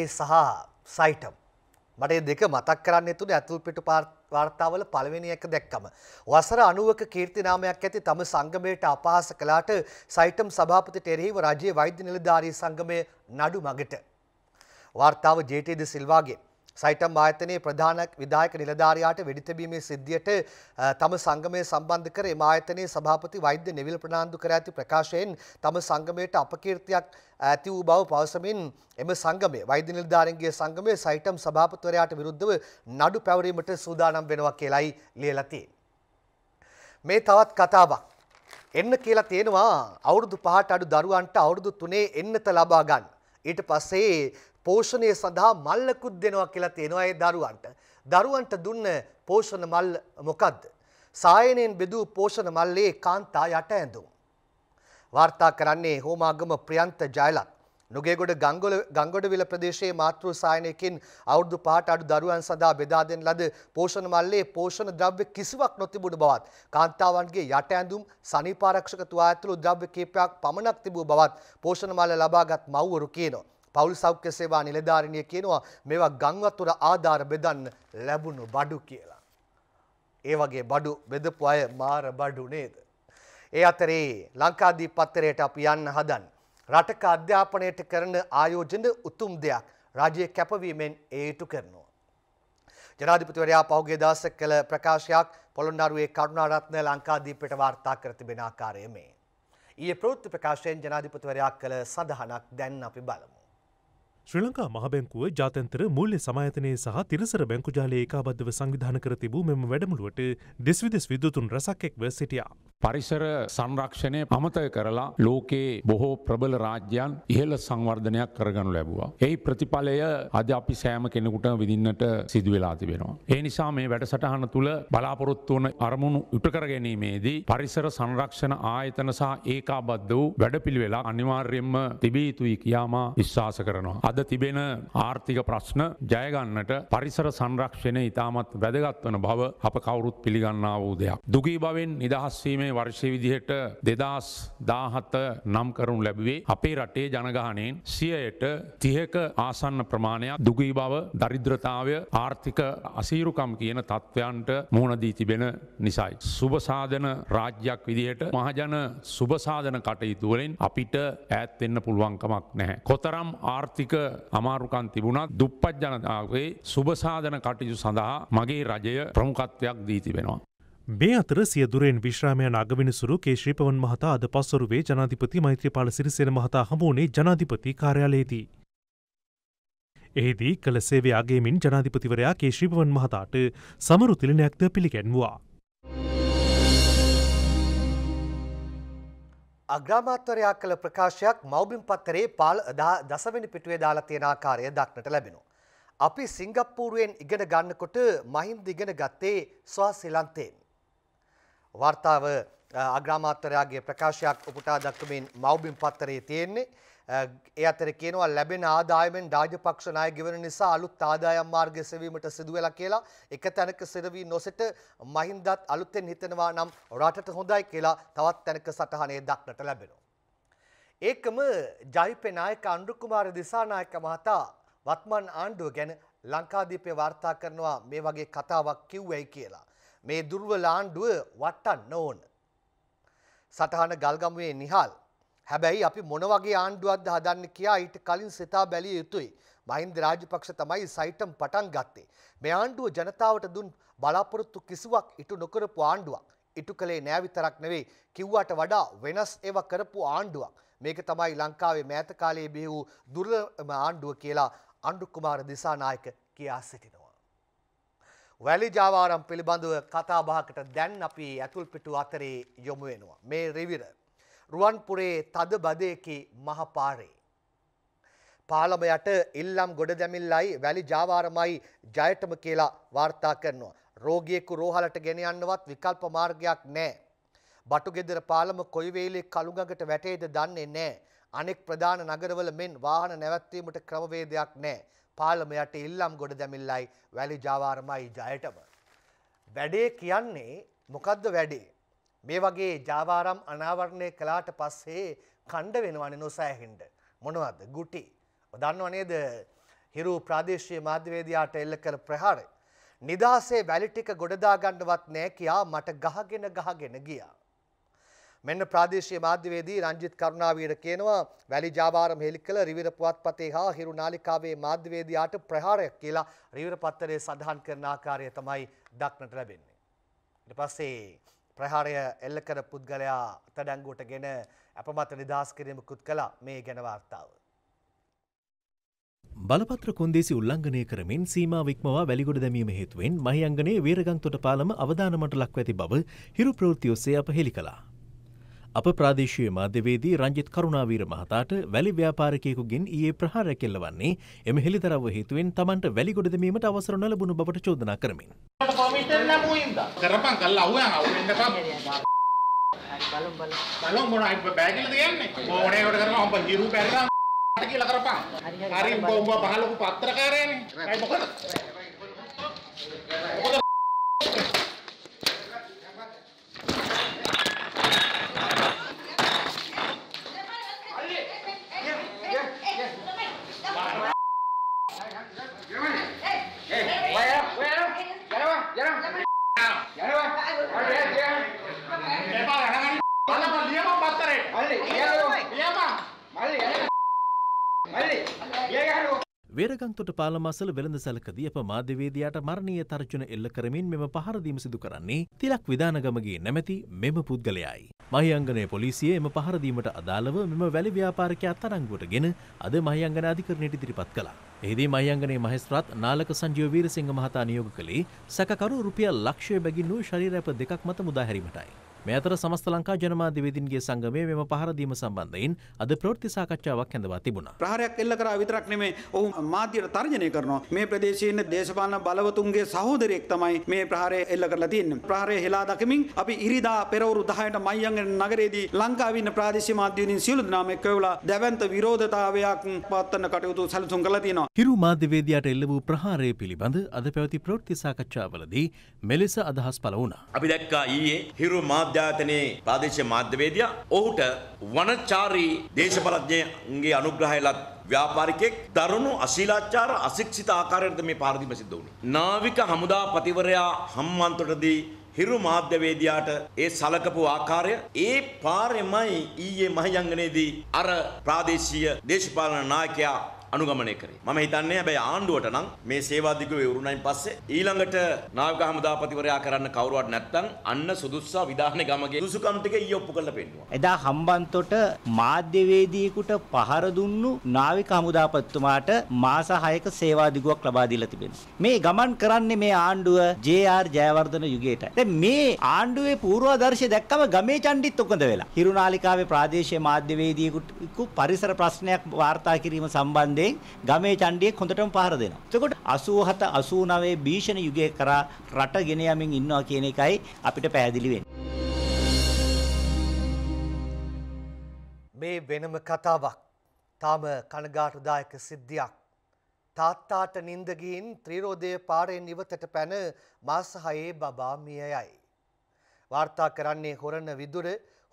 A: GMOA සහ සයිටම් මට ඒ දෙක මතක් කරන්න තුනේ ඇතුල් පිටු වාර්තාවල පළවෙනි එක දැක්කම. වසර 90ක කීර්ති නාමයක් ඇති තම සංගමයට අපහාස කළාට සයිටම් සභාපතිට එරෙහිව රජයේ වෛද්‍ය නිලධාරී සංගමයේ නඩු මගට වාර්තාව ජේටීද සිල්වාගේ සයිටම් ආයතනයේ ප්‍රධාන විධායක නිලධාරියාට වෙඩිතැබීමේ සිද්ධියට තම සංගමය සම්බන්ධ කර එම ආයතනයේ සභාපති වෛද්‍ය නෙවිල් ප්‍රනාන්දු කර ඇති ප්‍රකාශයෙන් තම සංගමයට අපකීර්තියක් ඇති වූ බව පවසමින් එම සංගමය වෛද්‍ය නිලධාරීන්ගේ සංගමය සයිටම් සභාපතිවරයාට විරුද්ධව නඩු පැවරීමට සූදානම් වෙනවා කියලයි ලියලා තියෙන්නේ. මේ තවත් කතාවක්. එන්න කියලා තියෙනවා අවුරුදු 5ට අඩු දරුවන්ට අවුරුදු 3 එන්නත ලබා ගන්න. ඊට පස්සේ පෝෂණය සඳහා මල්ලකුත් දෙනවා කියලා තියෙනවා ඒ දරුවන්ට. දරුවන්ට දුන්න පෝෂණ මල් මොකද්ද? සායනයෙන් බෙදූ පෝෂණ මල්ලේ කාන්තා යට ඇඳුම්. වාර්තා කරන්නේ හෝමාගම ප්‍රියන්ත ජයලත්. නුගේගොඩ ගංගොල ගංගොඩවිල ප්‍රදේශයේ මාතෘ සායනයකින් අවුරුදු පහට අඩු දරුවන් සඳහා බෙදා දෙන ලද පෝෂණ මල්ලේ පෝෂණ ද්‍රව්‍ය කිසිවක් නොතිබුණු බවත් කාන්තාවන්ගේ යට ඇඳුම් සනීපාරක්ෂක තුවා ඇතුළු ද්‍රව්‍ය කීපයක් පමණක් තිබූ බවත් පෝෂණ මල්ල ලබාගත් මව්වරු කියනවා. පවුල් සෞඛ්‍ය සේවා නිලධාරිණිය කියනවා මේවා ගංවතුර ආධාර බෙදන්න ලැබුණු බඩු කියලා. ඒ වගේ බඩු බෙදපු අය මාර බඩු නේද. ඒ අතරේ ලංකාදී පත්තරයට අපි යන්න හදන්. රටක අධ්‍යාපනයට කරන ආයෝජන උතුම් දෙයක් රජය කැපවීමෙන් ඒටු කරනවා. ජනාධිපතිවරයා පහුගේ දවසක කළ ප්‍රකාශයක් පොළොන්නරුවේ කරුණාරත්න ලංකාදීපයට වාර්තා කර තිබෙන ආකාරය මේ. ඊයේ ප්‍රවෘත්ති ප්‍රකාශයෙන් ජනාධිපතිවරයා කළ සඳහනක් දැන් අපි බලමු.
E: ශ්‍රී ලංකා මහබැංකුව ජාතන්තර මුල්්‍ය සමායතනයේ සහ තිරසර බැංකු ජාලයේ ඒකාබද්ධව සංවිධාන කර
F: තිබූ මෙම වැඩමුළුවට දෙස්විදෙස් විදුතුන් රසක් එක්ව සිටියා. පරිසර සංරක්ෂණය අමතය කරලා ලෝකයේ බොහෝ ප්‍රබල රාජ්‍යයන් ඉහළ සංවර්ධනයක් කරගනු ලැබවා. ඒ ප්‍රතිඵලය අද අපි සෑම කෙනෙකුට විදින්නට සිදුවෙලා තිබෙනවා. ඒ නිසා මේ වැඩසටහන තුළ බලාපොරොත්තු වන අරමුණු උටකර ගැනීමේදී පරිසර සංරක්ෂණ ආයතන සහ ඒකාබද්ධ වූ වැඩපිළිවෙලා අනිවාර්යෙන්ම තිබිය යුතුයි කියාමා විශ්වාස කරනවා. අද තිබෙන ආර්ථික ප්‍රශ්න ජයගන්නට පරිසර සංරක්ෂණය ඉතාමත් වැදගත්වන බව අප කවුරුත් පිළිගන්නා වූ දෙයක්. දුගී බවෙන් නිදහස්වීමේ ගණනය වර්ෂය විදිහට දෙදස් දාහත නම් කරුණු ලැබවේ අපේ රටේ ජනගහනයෙන් සියයට තිහක ආසන්න ප්‍රමාණයක් දුගී බව දරිද්‍රතාවය ආර්ථික අසීරුකම් කියන තත්ත්වයන්ට මුහුණදී තිබෙන නිසයි. සුභසාධන රාජ්‍යයක් විදිහට මහජන සුභසාධන කටයුතුවලින් අපිට ඇත්වෙන්න පුළුවන්කමක් නැහැ. කොතරම් ආර්ථික අමාරුකන් තිබුණත් දුප්පත් ජනතාවේ සුභසාධන කටයුතු සඳහා මගේ රජය ප්‍රමුකත්වයක් දී තිබෙනවා.
E: මේ අතර සියදුරෙන් විශ්‍රාමයන අගවිනිසුරු කේශ්‍රීපවන් මහතා අද පස්වරුවේ ජනාධිපති මෛත්‍රපාල සිරිසෙන මහතා හමුවනේ ජනාධිපති කාර්යාලයේදී. එහිදී කළ සේවේ අගේමින් ජනාධිපතිවරයා කේශ්‍රීපවන් මහතාට සමරු තිලනයක්ද පිළිගැන්වා.
A: අග්‍රාමාත්වරයා කළ ප්‍රකාශයක් මවබිම් පත්තරේ පාල දා දසවැනි පිටුවේ දාලා තියෙන ආකාරය දක්නට ලැබෙනවා. අපි සිංගප්පූරුවෙන් ඉගෙන ගන්නකොට මහින්ද ඉගෙන ගත්තේ ස්වාසිලන්තයෙන්. වාර්තාව අග්‍රාමාත්‍යරයාගේ ප්‍රකාශයක් උපුටා දක්වමින් මව්බිම් පත්තරේ තියෙන්නේ. ඒ අතර කියනවා ලැබෙන ආදායමෙන් රාජපක්ෂ ණය ගෙවන නිසා අලුත් ආදායම් මාර්ග සෙවීමට සිදු වෙලා කියලා එක තැනක සිරවි නොසිට මහින්දත් අලුතෙන් හිතනවා නම් රටට හොඳයි කියලා තවත් තැනක සටහනේ දක්නට ලැබෙනවා. ඒකම ජයිපේ නායක අනුරු කුමාර දිසානායක මහතා වත්මන් ආණ්ඩුව ගැන ලංකාදීපේ වාර්තා කරනවා මේ වගේ කතාවක් කිව්වයි කියලා. මේ දුර්වල ආණ්ඩුව වටන්න ඕන. සටහන ගල්ගමුවේ නිහල්. හැබැයි අපි මොන වගේ ආණ්ඩුවක්ද හදන්න කියා ඊට කලින් සිතා බැලිය යුතුයි. මහින්ද රාජපක්ෂ තමයි සයිටම් පටන් ගත්තේ. මේ ආණ්ඩුව ජනතාවට දුන් බලාපොරොත්තු කිසිවක් ඉටු නොකරපු ආණ්ඩුවක්. ඉටු කළේ නෑ විතරක් නෙවෙයි කිව්වට වඩා වෙනස් ඒවා කරපු ආණ්ඩුවක්. මේක තමයි ලංකාවේ මෑත කාලයේ බිහි වූ දුර්ලභම ආණ්ඩුව කියලා අනුර කුමාර දිසානායක කියා සිටිනවා. වැලිජාවාරම් පිළිබඳව කතාබහකට දැන් අපි ඇතුල්පිටු අතරේ යොමු වෙනවා. මේ රිවිර. රුවන්පුරේ තද බදයකි මහපාරේ. පාලමයට ඉල්ලම් ගොඩ දැමිල්ලයි වැලි ජාවාරමයි ජයටම කියලා වාර්තා කරනවා. රෝගියෙකු රෝහලට ගෙනයන්නවත් විකල්ප මාර්ගයක් නෑ. බටුගෙදර පාලම කොයිවේලේ කළුගඟට වැටේද දන්නේ නෑ. අනෙක් ප්‍රධාන නගරවල මෙන් වාහන නැවැත්වීමට ක්‍රමවේදයක් නෑ. පාලමයට ඉල්ලම් ගොඩ දැමිල්ලයි වැලි ජාවාරමයි ජයටම. වැඩේ කියන්නේ මොකද්ද වැඩේ. මේ වගේ ජාවාරම් අනාවරණය කලාට පස්සේ කණ්ඩ වෙනවන නොසෑහින්ට. මොනවද ගුටි. දන්නවනේද හිරු ප්‍රාදේශය මාධ්‍යවේදයාට එල්ල කර ප්‍රහාරය. නිදහසේ වැලිටික ගොඩදාගන්නවත් නෑ කියා මට ගහගෙන ගහගෙන ගියා. මෙන්න ප්‍රාදේශීය මාධ්‍යවේදී රංජිත් කරුණාවීර කියනවා වැලි ජාවාරම් හෙලිකල රිවිර පුවත්පතේ හා හිරු නාලිකාවේ මාධ්‍යවේදියාට ප්‍රහාරයක් කියලා රිවිර පත්තරේ සඳහන් කරන ආකාරය තමයි දක්නට ලැබෙන්නේ. ඊට පස්සේ ප්‍රහාරය එල්ල කර පුද්ගලයා අත්අඩංගුවට ගෙන අපමත නිදහස් කිරීමකුත් කළා මේ ගැන වාර්තාව.
E: බලපත්‍ර කොන්දේසි උල්ලංඝනය කරමින් සීමා වික්මවා වැලිගොඩ දැමීම හේතුවෙන් මහියංගනේ වේරගන්තොට පාලම අවධානමට ලක්ව ඇති බව හිරු ප්‍රවෘත්ති ඔස්සේ අප හෙළි කළා. අප ප්‍රාදේශය මාධ්‍යවේදී රංජිත් කරුණාවීර මහතාට වැලි ව්‍යාපාරකයකුගෙන් ඒ ප්‍රහාරැ කෙල්ලවන්නේ එම හෙළිදරව හේතුවෙන් තමන්ට වැලිගොඩදමීමට අවසර නොලබුණු බවට චෝදනා කරමින්.
B: කරපන් කල්ලා අවුයන් අවුෙන්ට පා. බලමු මොන අයිබ බෑගිලද කියන්නේ ඕනේ කොට කරන ඔබ හිරු බැරලා කියලා කරපන් හරි උඹ උඹ පහලක පත්‍රකාරයනේ මොකද මොකද
E: වේරගන්තොට පාලමසල වෙළඳ සැලකදී අප මාධ්‍යවේදයාට මරණීය තර්ජන එල්ල කරමින් මෙම පහරදීම සිදු කරන්නේ තිලක් විධානගමගේ නැමැති මෙම පුද්ගලයයි. මහියංගනය පොලිසිය එම පහරදීමට අදාළව මෙම වැලි ව්‍යාපාරකයා අත්තරංගුවට ගෙන අද මහියංගන අධිකරණයට ඉදිරිපත් කළා. එහිදී මහියංගනේ මහේස්ත්‍රාත් නාලක සංජීව වීරසිංහ මහතා නියෝග කළේ සැකකරු රුපියල් ලක්ෂය බැගින් වූ ශරීර ඇප දෙකක් මත මුදා හැරීමටයි. මේ අතර සමස්ත ලංකා ජනමාධ්‍යවේදීන්ගේ සංගමය මෙම පහර දීම සම්බන්ධයෙන් අද ප්‍රවෘත්ති සාකච්ඡාවක් හැඳවා තිබුණා.
D: ප්‍රහාරයක් එල්ල කරා විතරක් නෙමෙයි ඔහු මාධ්‍යයට තර්ජනය කරනවා. මේ ප්‍රදේශයේ ඉන්න දේශපාලන බලවතුන්ගේ සහෝදරයෙක් තමයි මේ ප්‍රහාරය එල්ල කරලා තියෙන්නේ. ප්‍රහාරය හෙලා දකමින් අපි ඉරිදා පෙරවරු 10ට මයංගන නගරයේදී ලංකාවේ ඉන්න ප්‍රාදේශීය මාධ්‍යවේදීන් සියලු දෙනාම එක්ව වෙලා දැවැන්ත විරෝධතාවයක් පවත්වන්න කටයුතු සැලසුම් කරලා
E: තියෙනවා. හිරු මාධ්‍යවේදියාට එල්ල වූ ප්‍රහාරය පිළිබඳ අද පැවති ප්‍රවෘත්ති සාකච්ඡාවලදී මෙලෙස අදහස් පළ වුණා.
C: අපි දැක්කා ඊයේ හිරු මාධ්‍ය අධ්‍යාතනයේ ප්‍රාදේශීය මාධ්‍යවේදියා ඔහුට වනචාරී දේශපලඥයන්ගේ අනුග්‍රහය ලත් ව්‍යාපාරිකයෙක් දරුණු අශීලාචාර අශික්ෂිත ආකාරයට මේ පාරදීම සිද්ධ වුණේ. නාවික හමුදා පතිවරයා හම්මන්තොටදී හිරු මාධ්‍යවේදියාට ඒ සලකපු ආකාරය ඒ පාරෙමයි ඊයේ මහජංගනයේදී අර ප්‍රාදේශීය දේශපාලන නායකයා අනුගමනය කරේ. මම හිතන්නේ හැබැයි ආණ්ඩුවට නම් මේ සේවාදිගුවේ වරුණයින් පස්සේ ඊළඟට නායක හමුදාපතිවරයා කරන්න කවුරුවත් නැත්නම් අන්න සුදුස්සා විධාන ගමගේ සුසුකම් ටික ඊ ඔප්පු කරලා පෙන්නුවා.
D: එදා හම්බන්තොට මාධ්‍යවේදියෙකුට පහර දුන්නු නායක හමුදාපතිතුමාට මාස 6ක සේවාදිගුවක් ලබා දීලා තිබෙනවා. මේ ගමන් කරන්නේ මේ ආණ්ඩුව ජේ.ආර්. ජයවර්ධන යුගයටයි. දැන් මේ ආණ්ඩුවේ පූර්වාදර්ශය දැක්කම ගමේ චණ්ඩිත් ඔකඳ වෙලා. හිරුනාලිකාවේ ප්‍රාදේශීය මාධ්‍යවේදියෙකුට පරිසර ප්‍රශ්නයක් වාර්තා කිරීම සම්බන්ධයෙන් ඡන්දයෙන් ගමේ ඡන්දියේ හොඳටම පහර දෙනවා. එතකොට 87 89 භීෂණ යුගයේ කරා රට ගෙන යමින් ඉන්නවා කියන එකයි අපිට පැහැදිලි වෙන්නේ.
A: මේ වෙනම කතාවක්. තාම කනගාටුදායක සිද්ධියක්. තාත්තාට නින්දගින් ත්‍රීරෝධය පාරෙන් ඉවතට පැන මාස හයේ බබා මියයයි. වාර්තා කරන්නේ හොරණ විදුර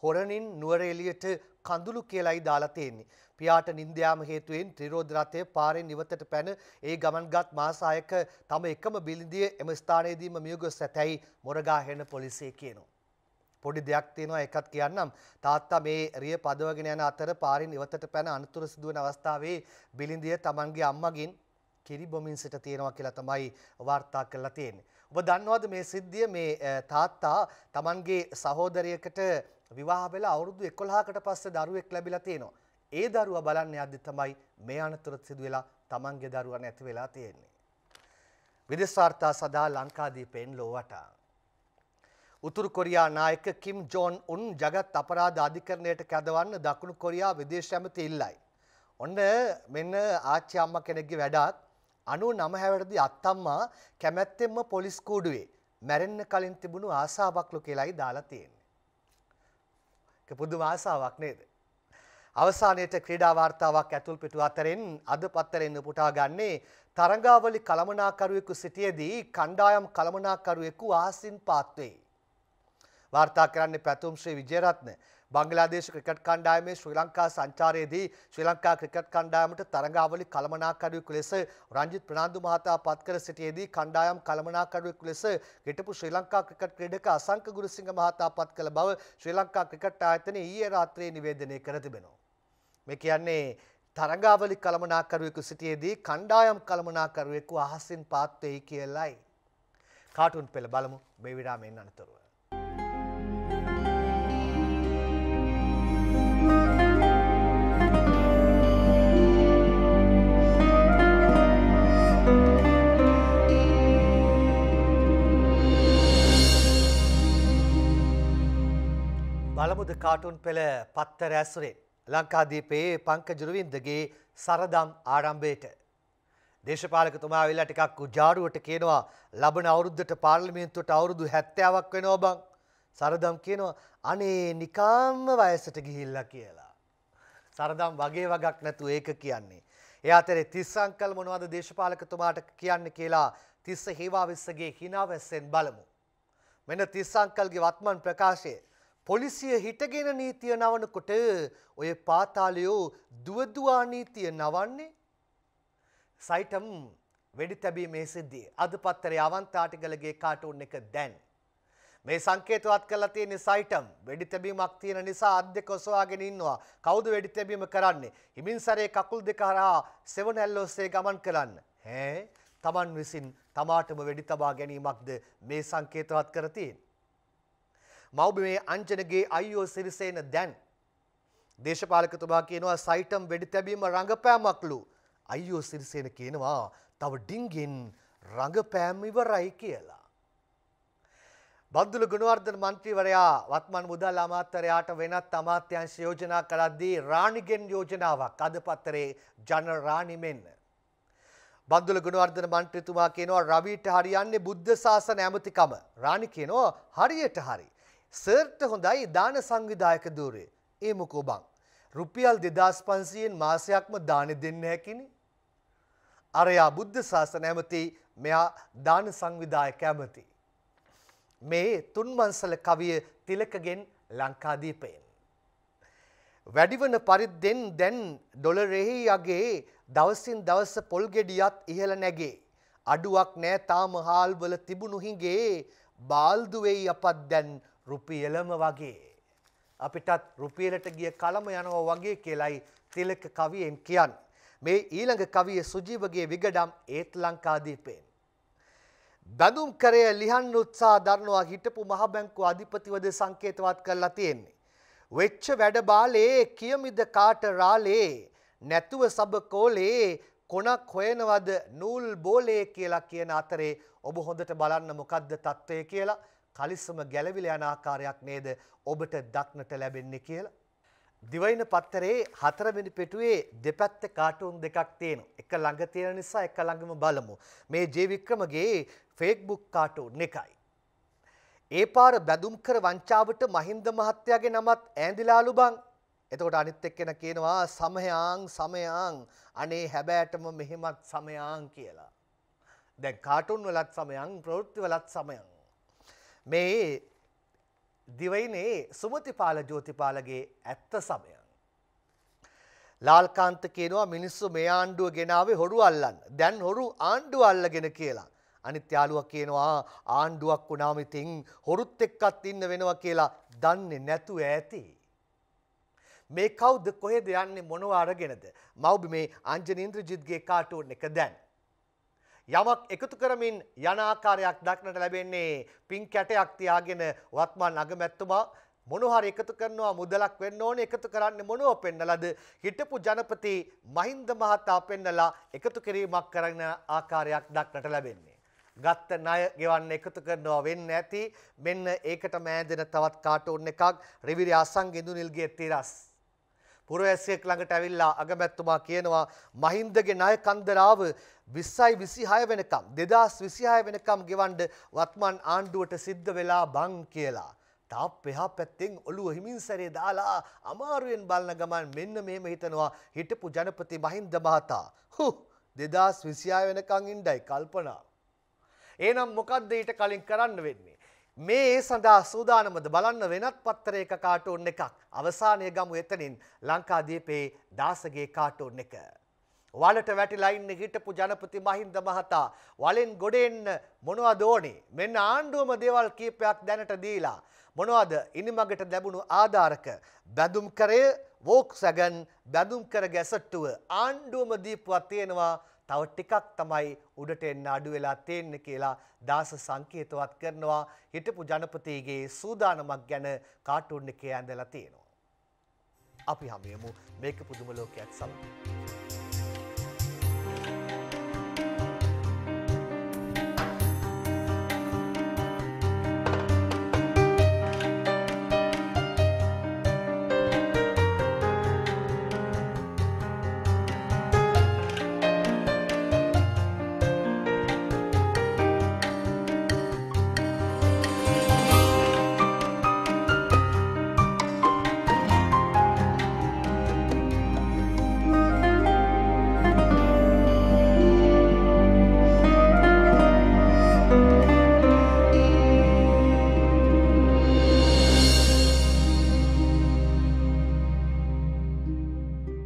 A: හොරණින් නුවර එළියට කඳුළු කියලායි දාලා තියෙන්නේ. පියාට නිින්ද යාම හේතුවෙන් ත්‍රිරෝද රථය පාරෙන් ඉවතට පැන ඒ ගමන්ගත් මාසායක තම එකම බිලිඳිය එම ස්ථානයේදීම මියගොස් ඇතැයි මොරගාහෙන පොලිසිය කියනවා. පොඩි දෙයක් තියෙනවා එකත් කියන්නම් තාත්තා මේ රිය පදවගෙන යන අතර පාරින් ඉවතට පැන අනතුර සිදුවන අවස්ථාවේ බිලිඳිය තමන්ගේ අම්මගින් කිරිබොමින් සිට තියෙනවා කියලා තමයි වාර්තා කරලා තියෙන්නේ. ඔබ දන්නවද මේ සිද්ධිය මේ තාත්තා තමන්ගේ සහෝදරයකට විවාහ වෙලා අවුරුදු 11කට පස්සේ දරුවෙක් ලැබිලා තියෙනවා. ඒ දරුවා බලන්න යද්දි තමයි මේ අනතුර සිදු වෙලා Tamanගේ දරුවා නැති වෙලා තියෙන්නේ. විදෙස් වාර්තා සඳහා ලංකාදීපයෙන් ලෝවටා උතුරු කොරියා නායක කිම් ජෝන් උන් ජගත් අපරාධ අධිකරණයට කැදවන්න දකුණු කොරියා විදේශ ඇමති ඉල්ලයි. ඔන්න මෙන්න ආච්චි අම්මා කෙනෙක්ගේ වැඩක් 99 හැවිරිදි අත්තම්මා කැමැත්තෙන්ම පොලිස් කූඩුවේ මැරෙන්න කලින් තිබුණු ආසාවක් ලොකේලයි දාලා තියෙන්නේ. පුදුම ආසාවක් නේද? අවසානයේට ක්‍රීඩා වාර්තාවක් ඇතුල් පිටු අතරින් අද පත්තරෙන් උපුටා ගන්නේ තරඟාවලි කළමනාකරුවෙකු සිටියේදී කණ්ඩායම් කළමනාකරුවෙකු ආසින් පාත් වේ. වාර්තා කරන්නේ පැතුම් ශ්‍රී විජයරත්න බංගලාදේශ ක්‍රිකට් කණ්ඩායමේ ශ්‍රී ලංකා සංචාරයේදී ශ්‍රී ලංකා ක්‍රිකට් කණ්ඩායමට තරඟාවලි කළමනාකරුවෙකු ලෙස රංජිත් ප්‍රනාන්දු මහතා පත්කර සිටියේදී කණ්ඩායම් කළමනාකරුවෙකු ලෙස හිටපු ශ්‍රී ලංකා ක්‍රිකට් ක්‍රීඩක අසංක ගුරුසිංහ මහතා පත් කළ බව ශ්‍රී ලංකා ක්‍රිකට් ආයතනයේ ඊයේ රාත්‍රියේ නිවේදනය කර තිබෙනවා. මේ කියන්නේ තරඟාවලි කළමනාකරුවෙකු සිටියේදී කණ්ඩායම් කළමනාකරුවෙකු අහසින් පාත් වෙයි කියලයි. කාටුන් පෙළ බලමු මේ විරාමයෙන් අනතුරුව. පළමුද කාටුන් පෙළ පත්තර ඇසුරෙන් ලංකාදීපයේ පංකජුරුවින්දගේ සරදම් ආරම්භයට. දේශපාලකතුමා වෙලා ටිකක් උජාඩුවට කියනවා ලබන අවුරුද්දට පාර්ලිමේන්තුවට අවුරුදු හැත්තෑවක් වෙනෝ බං සරදම් කියනවා අනේ නිකාම්ම වයසට ගිහිල්ලා කියලා. සරදම් වගේ වගක් නැතු ඒක කියන්නේ. එය අතරේ තිස්සංකල් මොනවද දේශපාලකතුමාට කියන්න කියලා තිස්ස හේවාවිස්සගේ හිනාවැස්සෙන් බලමු. මෙන්න තිස්සංකල්ගේ වත්මන් ප්‍රකාශයේ පොලිසිය හිටගෙන නීතිය නවනකොට ඔය පාතාලයෝ දුවදුවා නීතිය නවන්නේ සයිටම් වෙඩි තැබීමේ සිද්ධිය. අද පත්තරේ අවන්තාටිගලගේ කාටුන් එක දැන්. මේ සංකේතවත් කරලා තියෙන සයිටම් වෙඩි තැබීමක් තියෙන නිසා අත් දෙක ඔසවාගෙන ඉන්නවා. කවුද වෙඩි තැබීම කරන්නේ? හිමින්සරේ කකුල් දෙක හරහා සෙවණැල්ල ඔස්සේ ගමන් කරන්න. ඈ තමන් විසින් තමාටම වෙඩි තබා ගැනීමක්ද මේ සංකේතවත් කර තියෙන්නේ. මවබිමේ අංජනගේ අයිෝ සිරිසේන දැන්. දේශපාලකතුමා කියනවා සයිටම් වෙඩි තැබීම රඟපෑමක්ලු අයිෝ සිරිසේන කියනවා තව ඩිංගෙන් රඟපෑම් ඉවරයි කියලා. බද්දුල ගුණවර්ධන මන්ත්‍රීවරයා වත්මන් මුදල් අමාත්‍යරයාට වෙනත් අමාත්‍යංශ යෝජනා කරද්දී රාණිගෙන් යෝජනාවක් අද පත්තරේ ජන රාණි මෙන්න. බද්දුල ගුණවර්ධන මන්ත්‍රීතුමා කියනවා රවිට හරියන්නේ බුද්ධ ශාසන ඇමතිකම. රාණි කියනවා හරියට හරි. සර්ට හොඳයි දාන සංවිධායක දූරේ. ඒ මොකෝ බං. රුපියල් දෙදස් පන්සියෙන් මාසයක්ම දානෙ දෙන්න හැකිනි. අරයා බුද්ධ ශාසන ඇමති මෙයා දාන සංවිධායක ඇමති. මේ තුන්මන්සල කවිය තිලකගෙන් ලංකාදීපයෙන්. වැඩිවන පරිද්දෙන් දැන් ඩොලරෙහි යගේ දවසින් දවස පොල්ගෙඩියත් ඉහළ නැගේ. අඩුවක් නෑ තාම හාල්වල තිබුණු හිගේ බාල්දුවෙයි අපත් දැන් රුපියලම වගේ. අපිටත් රුපියලට ගිය කලම යනවා වගේ කියලයි තිලක කවියෙන් කියන්. මේ ඊළඟ කවිය සුජීවගේ විගඩම් ඒත් ලංකාදීපයෙන්. බැඳුම් කරය ලිහන් උත්සා දරනවා හිටපු මහබැංකු අධිපතිවද සංකේතවත් කරලා තියෙන්නේ. වෙච්ච වැඩබාලේ කියමිද කාට රාලේ නැතුව සබ කෝලේ කොනක් හොයනවද නූල් බෝලේ කියලා කියන අතරේ ඔබ හොඳට බලන්න මොකද්ද තත්ත්වය කියලා කලිසම ගැලවිලා යන ආකාරයක් නේද ඔබට දක්නට ලැබෙන්නේ කියලා. දිවයින පත්තරේ හතරවෙනි පිටුවේ දෙපැත්ත කාටුන් දෙකක් තියෙනවා. එක ළඟ තියෙන නිසා එක ළඟම බලමු. මේ ජේ වික්‍රමගේ Facebook කාටුන් එකයි. ඒ පාර බැදුම් කර වංචාවට මහින්ද මහත්තයාගේ නමත් ඈඳිලාලු බං. එතකොට අනිත් එක්කෙන කියනවා සමයං සමයං අනේ හැබෑටම මෙහෙමත් සමයං කියලා. දැන් කාටුන් වලත් සමයං ප්‍රවෘත්ති වලත් සමයං මේ දිවයිනේ සුමතිපාල ජෝතිපාලගේ ඇත්ත සමය. ලාල්කාන්ත කියනවා මිනිස්සු මේ ආණ්ඩුව ගෙනාවේ හොරු අල්ලන්න. දැන් හොරු ආණ්ඩුව අල්ලගෙන කියලා. අනිත් යාළුවා කියනවා ආණ්ඩුවක් වුණාම ඉතින් හොරුත් එක්කත් ඉන්න වෙනවා කියලා දන්නේ නැතුව ඇති. මේ කවුද කොහෙද යන්නේ මොනව අරගෙනද? මව්බි මේ අංජනීන්ද්‍රජිත්ගේ කාටුන් එක දැන්. යමක් එකතු කරමින් යන ආකාරයක් දක්නට ලැබෙන්නේ පින් කැටයක් තියාගෙන වත්මන් අගමැතිතුමා මොනහරි එකතු කරනවා මුදලක් වෙන්න ඕනේ එකතු කරන්න මොනව පෙන්නලද හිටපු ජනපති මහින්ද මහතා පෙන්නලා එකතු කිරීමක් කරන ආකාරයක් දක්නට ලැබෙන්නේ. ගත්ත ණය ගෙවන්න එකතු කරනවා වෙන්න ඇති මෙන්න ඒකට මෑදෙන තවත් කාටුන් එකක් රිවිරි අසං ඉඳුනිල්ගේ තිරස්. පුරවැසියෙක් ළඟට ඇවිල්ලා අගමැතිතුමා කියනවා මහින්දගේ ණය කන්දරාව විස්සයි විසිහය වෙනකම් දෙදස් විසිහය වෙනකම් ගෙවන්ඩ වත්මන් ආණ්ඩුවට සිද්ධ වෙලා බං කියලා. තාප් එහා පැත්තෙන් ඔළුව හිමින් සැරේ දාලා අමාරුවෙන් බලන ගමන් මෙන්න මෙහෙම හිතනවා හිටපු ජනපති මහින්ද මහතා. හු දෙදස් විසියා වෙනකං ඉන්ඩයි කල්පනා. ඒනම් මොකක්ද ඊට කලින් කරන්න වෙන්නේ. මේ ඒ සඳහා සූදානමද බලන්න වෙනත් පත්තර එක කාටෝන් එකක් අවසානය ගමු එතනින් ලංකාදීපේ දාසගේ කාටෝන් එක. වලට වැටිලා ඉන්න හිටපු ජනපති මහින්ද මහතා වලෙන් ගොඩ එන්න මොනවද ඕනේ මෙන්න ආණ්ඩුවම දේවල් කීපයක් දැනට දීලා මොනවද ඉනිමඟට ලැබුණු ආධාරක බැඳුම් කරය වෝක්සැගන් බැඳුම් කර ගැසට්ටුව ආණ්ඩුවම දීපුවත් තියෙනවා තව ටිකක් තමයි උඩට එන්න අඩු වෙලා තියෙන්නේ කියලා දාස සංකේතවත් කරනවා හිටපු ජනපතිගේ සූදානමක් ගැන කාටුන් එකේ ඇඳලා තියෙනවා. අපි හමුවෙමු මේක පුදුම ලෝකයක් සමඟ.